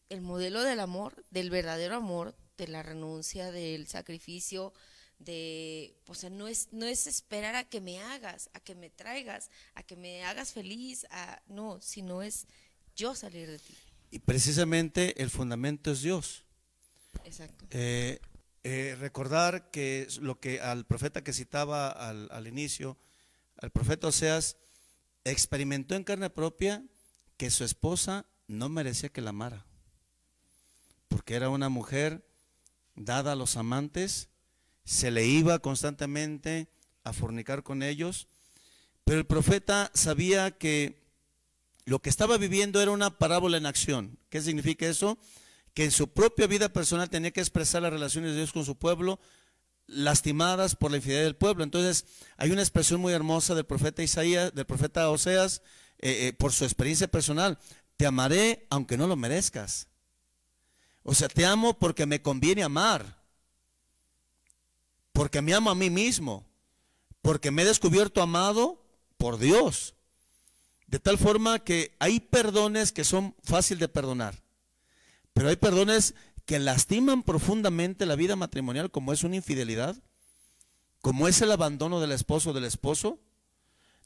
el modelo del amor, del verdadero amor, de la renuncia, del sacrificio, de, o sea, no es, no es esperar a que me hagas, a que me traigas, a que me hagas feliz, a, no, sino es yo salir de ti. Y precisamente el fundamento es Dios. Exacto. Eh, eh, recordar que lo que al profeta que citaba al, al inicio, al profeta Oseas, experimentó en carne propia que su esposa no merecía que la amara, porque era una mujer dada a los amantes, se le iba constantemente a fornicar con ellos, pero el profeta sabía que lo que estaba viviendo era una parábola en acción. ¿Qué significa eso? Que en su propia vida personal tenía que expresar las relaciones de Dios con su pueblo, lastimadas por la infidelidad del pueblo. Entonces, hay una expresión muy hermosa del profeta Isaías, del profeta Oseas, eh, eh, por su experiencia personal. Te amaré aunque no lo merezcas. O sea, te amo porque me conviene amar porque me amo a mí mismo, porque me he descubierto amado por Dios. De tal forma que hay perdones que son fácil de perdonar, pero hay perdones que lastiman profundamente la vida matrimonial, como es una infidelidad, como es el abandono del esposo o del esposo.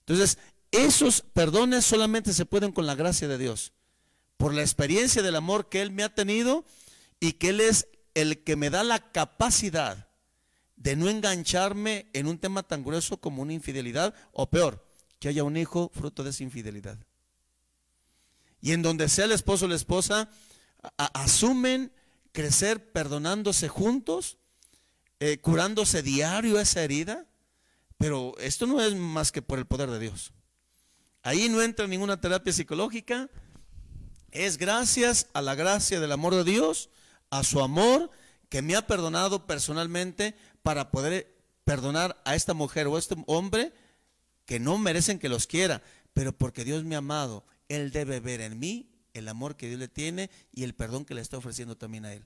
Entonces, esos perdones solamente se pueden con la gracia de Dios, por la experiencia del amor que Él me ha tenido y que Él es el que me da la capacidad de no engancharme en un tema tan grueso como una infidelidad, o peor, que haya un hijo fruto de esa infidelidad. Y en donde sea el esposo o la esposa, asumen crecer perdonándose juntos, eh, curándose diario esa herida, pero esto no es más que por el poder de Dios. Ahí no entra ninguna terapia psicológica, es gracias a la gracia del amor de Dios, a su amor, que me ha perdonado personalmente para poder perdonar a esta mujer o a este hombre que no merecen que los quiera, pero porque Dios me ha amado, Él debe ver en mí el amor que Dios le tiene y el perdón que le está ofreciendo también a Él.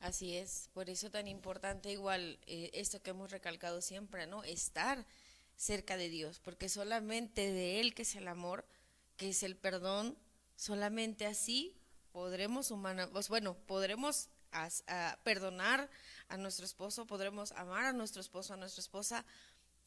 Así es, por eso tan importante igual eh, esto que hemos recalcado siempre, ¿no? Estar cerca de Dios, porque solamente de Él que es el amor, que es el perdón, solamente así podremos humana, pues, bueno, podremos a, perdonar a nuestro esposo, podremos amar a nuestro esposo, a nuestra esposa,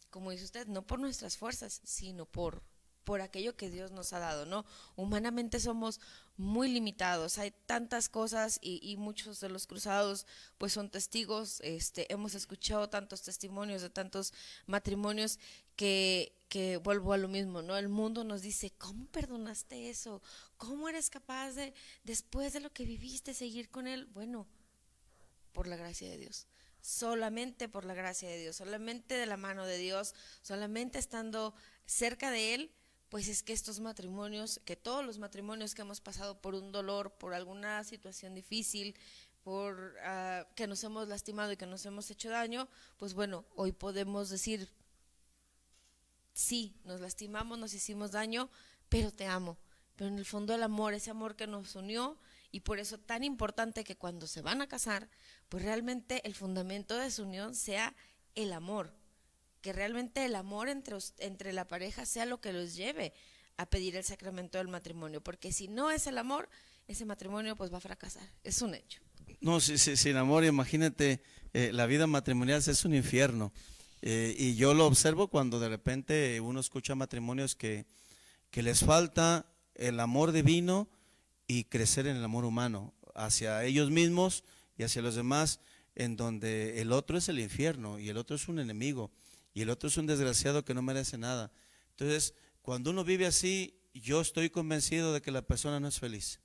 como dice usted, no por nuestras fuerzas, sino por por aquello que Dios nos ha dado, ¿no? Humanamente somos muy limitados, hay tantas cosas y, muchos de los cruzados pues son testigos, este, hemos escuchado tantos testimonios de tantos matrimonios que, que vuelvo a lo mismo, ¿no? El mundo nos dice, ¿cómo perdonaste eso? ¿Cómo eres capaz de, después de lo que viviste, seguir con él? Bueno, por la gracia de Dios, solamente por la gracia de Dios, solamente de la mano de Dios, solamente estando cerca de Él, pues es que estos matrimonios, que todos los matrimonios que hemos pasado por un dolor, por alguna situación difícil, por ah, que nos hemos lastimado y que nos hemos hecho daño, pues bueno, hoy podemos decir, sí, nos lastimamos, nos hicimos daño, pero te amo. Pero en el fondo el amor, ese amor que nos unió, y por eso tan importante que cuando se van a casar, pues realmente el fundamento de su unión sea el amor, que realmente el amor entre, entre la pareja sea lo que los lleve a pedir el sacramento del matrimonio, porque si no es el amor, ese matrimonio pues va a fracasar, es un hecho. No, si, sin amor, imagínate, eh, la vida matrimonial es un infierno. Eh, y yo lo observo cuando de repente uno escucha matrimonios que, que les falta el amor divino y crecer en el amor humano hacia ellos mismos, y hacia los demás, en donde el otro es el infierno y el otro es un enemigo y el otro es un desgraciado que no merece nada. Entonces, cuando uno vive así, yo estoy convencido de que la persona no es feliz.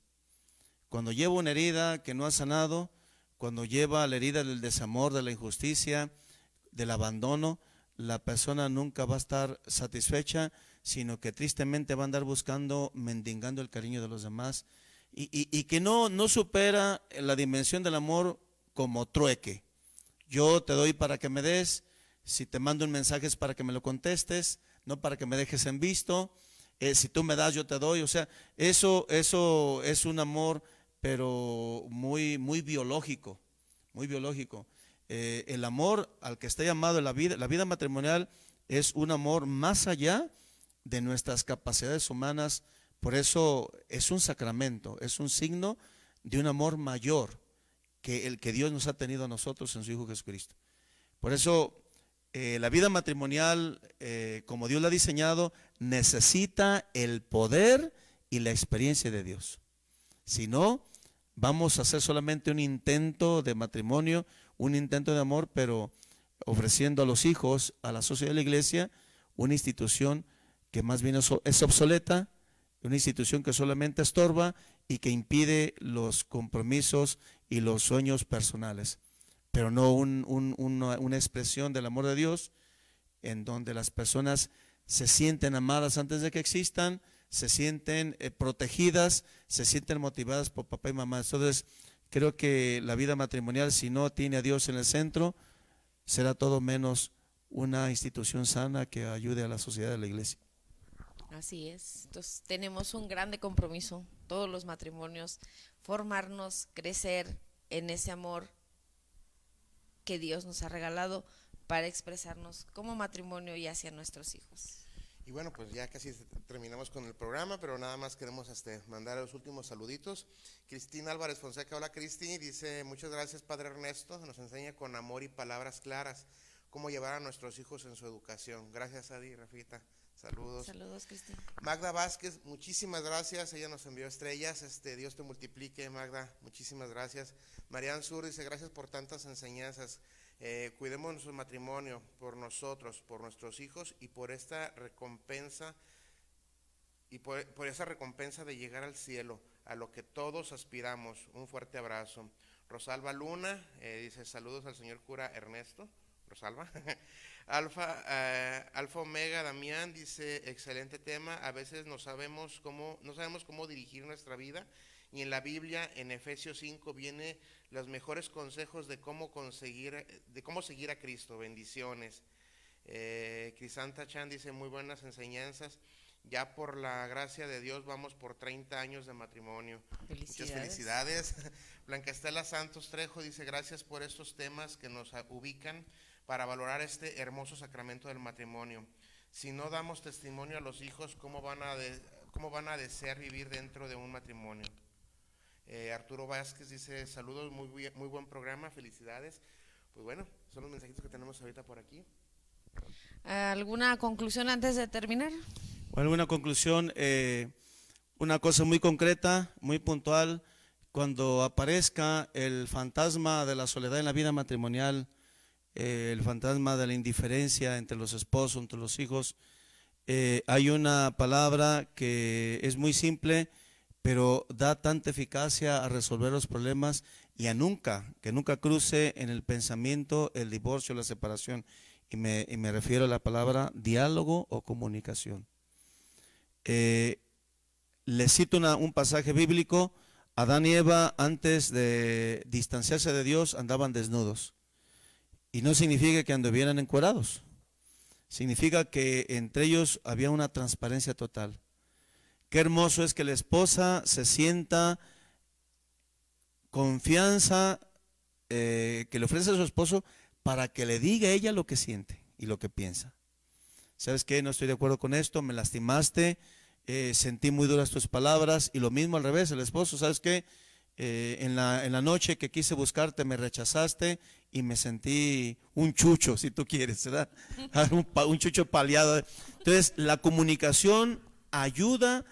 Cuando lleva una herida que no ha sanado, cuando lleva la herida del desamor, de la injusticia, del abandono, la persona nunca va a estar satisfecha, sino que tristemente va a andar buscando, mendigando el cariño de los demás y, que no, no supera la dimensión del amor como trueque. Yo te doy para que me des, si te mando un mensaje es para que me lo contestes, no para que me dejes en visto. Eh, si tú me das, yo te doy. O sea, eso, eso es un amor, pero muy, muy biológico, muy biológico. Eh, el amor al que está llamado la vida, la vida matrimonial es un amor más allá de nuestras capacidades humanas por eso es un sacramento, es un signo de un amor mayor que el que Dios nos ha tenido a nosotros en su Hijo Jesucristo. Por eso eh, la vida matrimonial, eh, como Dios la ha diseñado, necesita el poder y la experiencia de Dios. Si no, vamos a hacer solamente un intento de matrimonio, un intento de amor, pero ofreciendo a los hijos, a la sociedad de la iglesia, una institución que más bien es obsoleta, una institución que solamente estorba y que impide los compromisos y los sueños personales, pero no una, expresión del amor de Dios en donde las personas se sienten amadas antes de que existan, se sienten eh, protegidas, se sienten motivadas por papá y mamá. Entonces, creo que la vida matrimonial, si no tiene a Dios en el centro, será todo menos una institución sana que ayude a la sociedad de la iglesia. Así es. Entonces tenemos un grande compromiso, todos los matrimonios, formarnos, crecer en ese amor que Dios nos ha regalado para expresarnos como matrimonio y hacia nuestros hijos. Y bueno, pues ya casi terminamos con el programa, pero nada más queremos este, mandar los últimos saluditos. Cristina Álvarez Fonseca, hola Cristina, dice, muchas gracias Padre Ernesto, nos enseña con amor y palabras claras cómo llevar a nuestros hijos en su educación. Gracias a ti, Rafita. Saludos. Saludos, Cristina. Magda Vázquez, muchísimas gracias. Ella nos envió estrellas. Este, Dios te multiplique, Magda. Muchísimas gracias. Marian Sur dice, gracias por tantas enseñanzas. Eh, cuidemos nuestro matrimonio por nosotros, por nuestros hijos y por esta recompensa y por, esa recompensa de llegar al cielo, a lo que todos aspiramos. Un fuerte abrazo. Rosalba Luna eh, dice saludos al señor cura Ernesto. Salva. Pues, Alfa, *laughs* eh, Alfa Omega Damián dice, excelente tema, a veces no sabemos cómo, no sabemos cómo dirigir nuestra vida y en la Biblia, en Efesios 5, viene los mejores consejos de cómo conseguir, de cómo seguir a Cristo, bendiciones. Eh, Crisanta Chan dice, muy buenas enseñanzas. Ya por la gracia de Dios vamos por 30 años de matrimonio. Felicidades. Muchas felicidades. *laughs* Blanca Estela Santos Trejo dice, gracias por estos temas que nos ubican para valorar este hermoso sacramento del matrimonio. Si no damos testimonio a los hijos, ¿cómo van a, cómo van a desear vivir dentro de un matrimonio? Eh, Arturo Vázquez dice, saludos, muy, muy buen programa, felicidades. Pues bueno, son los mensajitos que tenemos ahorita por aquí. ¿Alguna conclusión antes de terminar? ¿Alguna conclusión, eh, una cosa muy concreta, muy puntual. Cuando aparezca el fantasma de la soledad en la vida matrimonial, eh, el fantasma de la indiferencia entre los esposos, entre los hijos. Eh, hay una palabra que es muy simple, pero da tanta eficacia a resolver los problemas y a nunca, que nunca cruce en el pensamiento el divorcio, la separación. Y me, refiero a la palabra diálogo o comunicación. Eh, les cito un pasaje bíblico. Adán y Eva, antes de distanciarse de Dios, andaban desnudos. Y no significa que anduvieran encuerados. Significa que entre ellos había una transparencia total. Qué hermoso es que la esposa se sienta confianza eh, que le ofrece a su esposo para que le diga a ella lo que siente y lo que piensa. ¿Sabes qué? No estoy de acuerdo con esto, me lastimaste, eh, sentí muy duras tus palabras y lo mismo al revés, el esposo, ¿sabes qué? Eh, en, la, en la noche que quise buscarte me rechazaste y me sentí un chucho, si tú quieres, ¿verdad? *laughs* Ah, un, chucho paliado. Entonces, la comunicación ayuda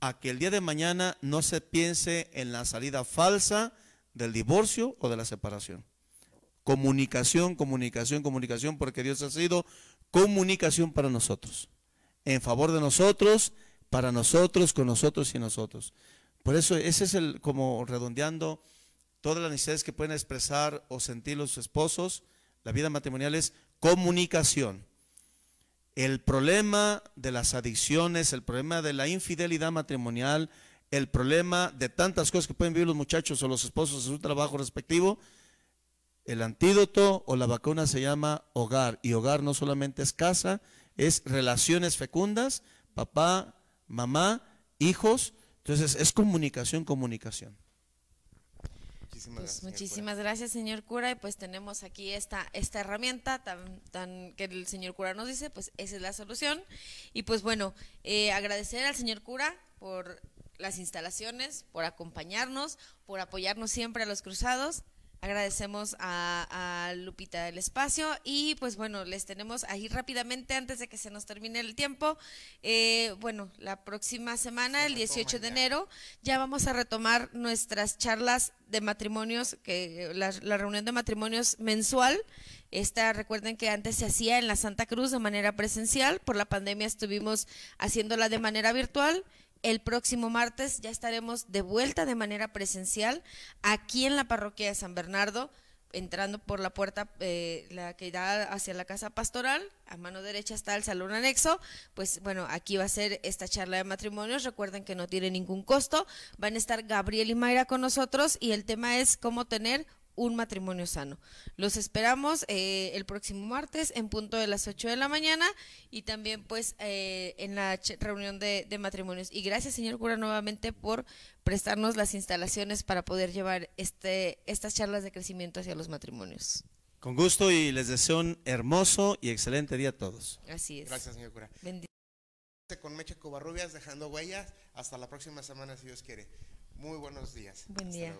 a que el día de mañana no se piense en la salida falsa del divorcio o de la separación. Comunicación, comunicación, comunicación, porque Dios ha sido comunicación para nosotros, en favor de nosotros, para nosotros, con nosotros y nosotros. Por eso, ese es el, como redondeando todas las necesidades que pueden expresar o sentir los esposos, la vida matrimonial es comunicación. El problema de las adicciones, el problema de la infidelidad matrimonial, el problema de tantas cosas que pueden vivir los muchachos o los esposos en su trabajo respectivo, el antídoto o la vacuna se llama hogar. Y hogar no solamente es casa, es relaciones fecundas, papá, mamá, hijos. Entonces es comunicación, comunicación. Muchísimas pues, gracias. señor cura. Y pues tenemos aquí esta, esta herramienta tan, tan que el señor cura nos dice, pues esa es la solución. Y pues bueno, eh, agradecer al señor cura por las instalaciones, por acompañarnos, por apoyarnos siempre a los cruzados Agradecemos a, Lupita del espacio y pues bueno, les tenemos ahí rápidamente antes de que se nos termine el tiempo. Eh, bueno, la próxima semana, el 18 de enero, ya vamos a retomar nuestras charlas de matrimonios, que la, la reunión de matrimonios mensual. Esta, recuerden que antes se hacía en la Santa Cruz de manera presencial, por la pandemia estuvimos haciéndola de manera virtual el próximo martes ya estaremos de vuelta de manera presencial aquí en la parroquia de San Bernardo, entrando por la puerta eh, la que da hacia la casa pastoral, a mano derecha está el salón anexo, pues bueno, aquí va a ser esta charla de matrimonios, recuerden que no tiene ningún costo, van a estar Gabriel y Mayra con nosotros y el tema es cómo tener un matrimonio sano. Los esperamos eh, el próximo martes en punto de las 8 de la mañana y también pues eh, en la reunión de, matrimonios. Y gracias, señor cura, nuevamente por prestarnos las instalaciones para poder llevar este, estas charlas de crecimiento hacia los matrimonios. Con gusto y les deseo un hermoso y excelente día a todos. Así es. Gracias, señor cura. Bendito. Con Meche Covarrubias, dejando huellas. Hasta la próxima semana, si Dios quiere. Muy buenos días. Buen día.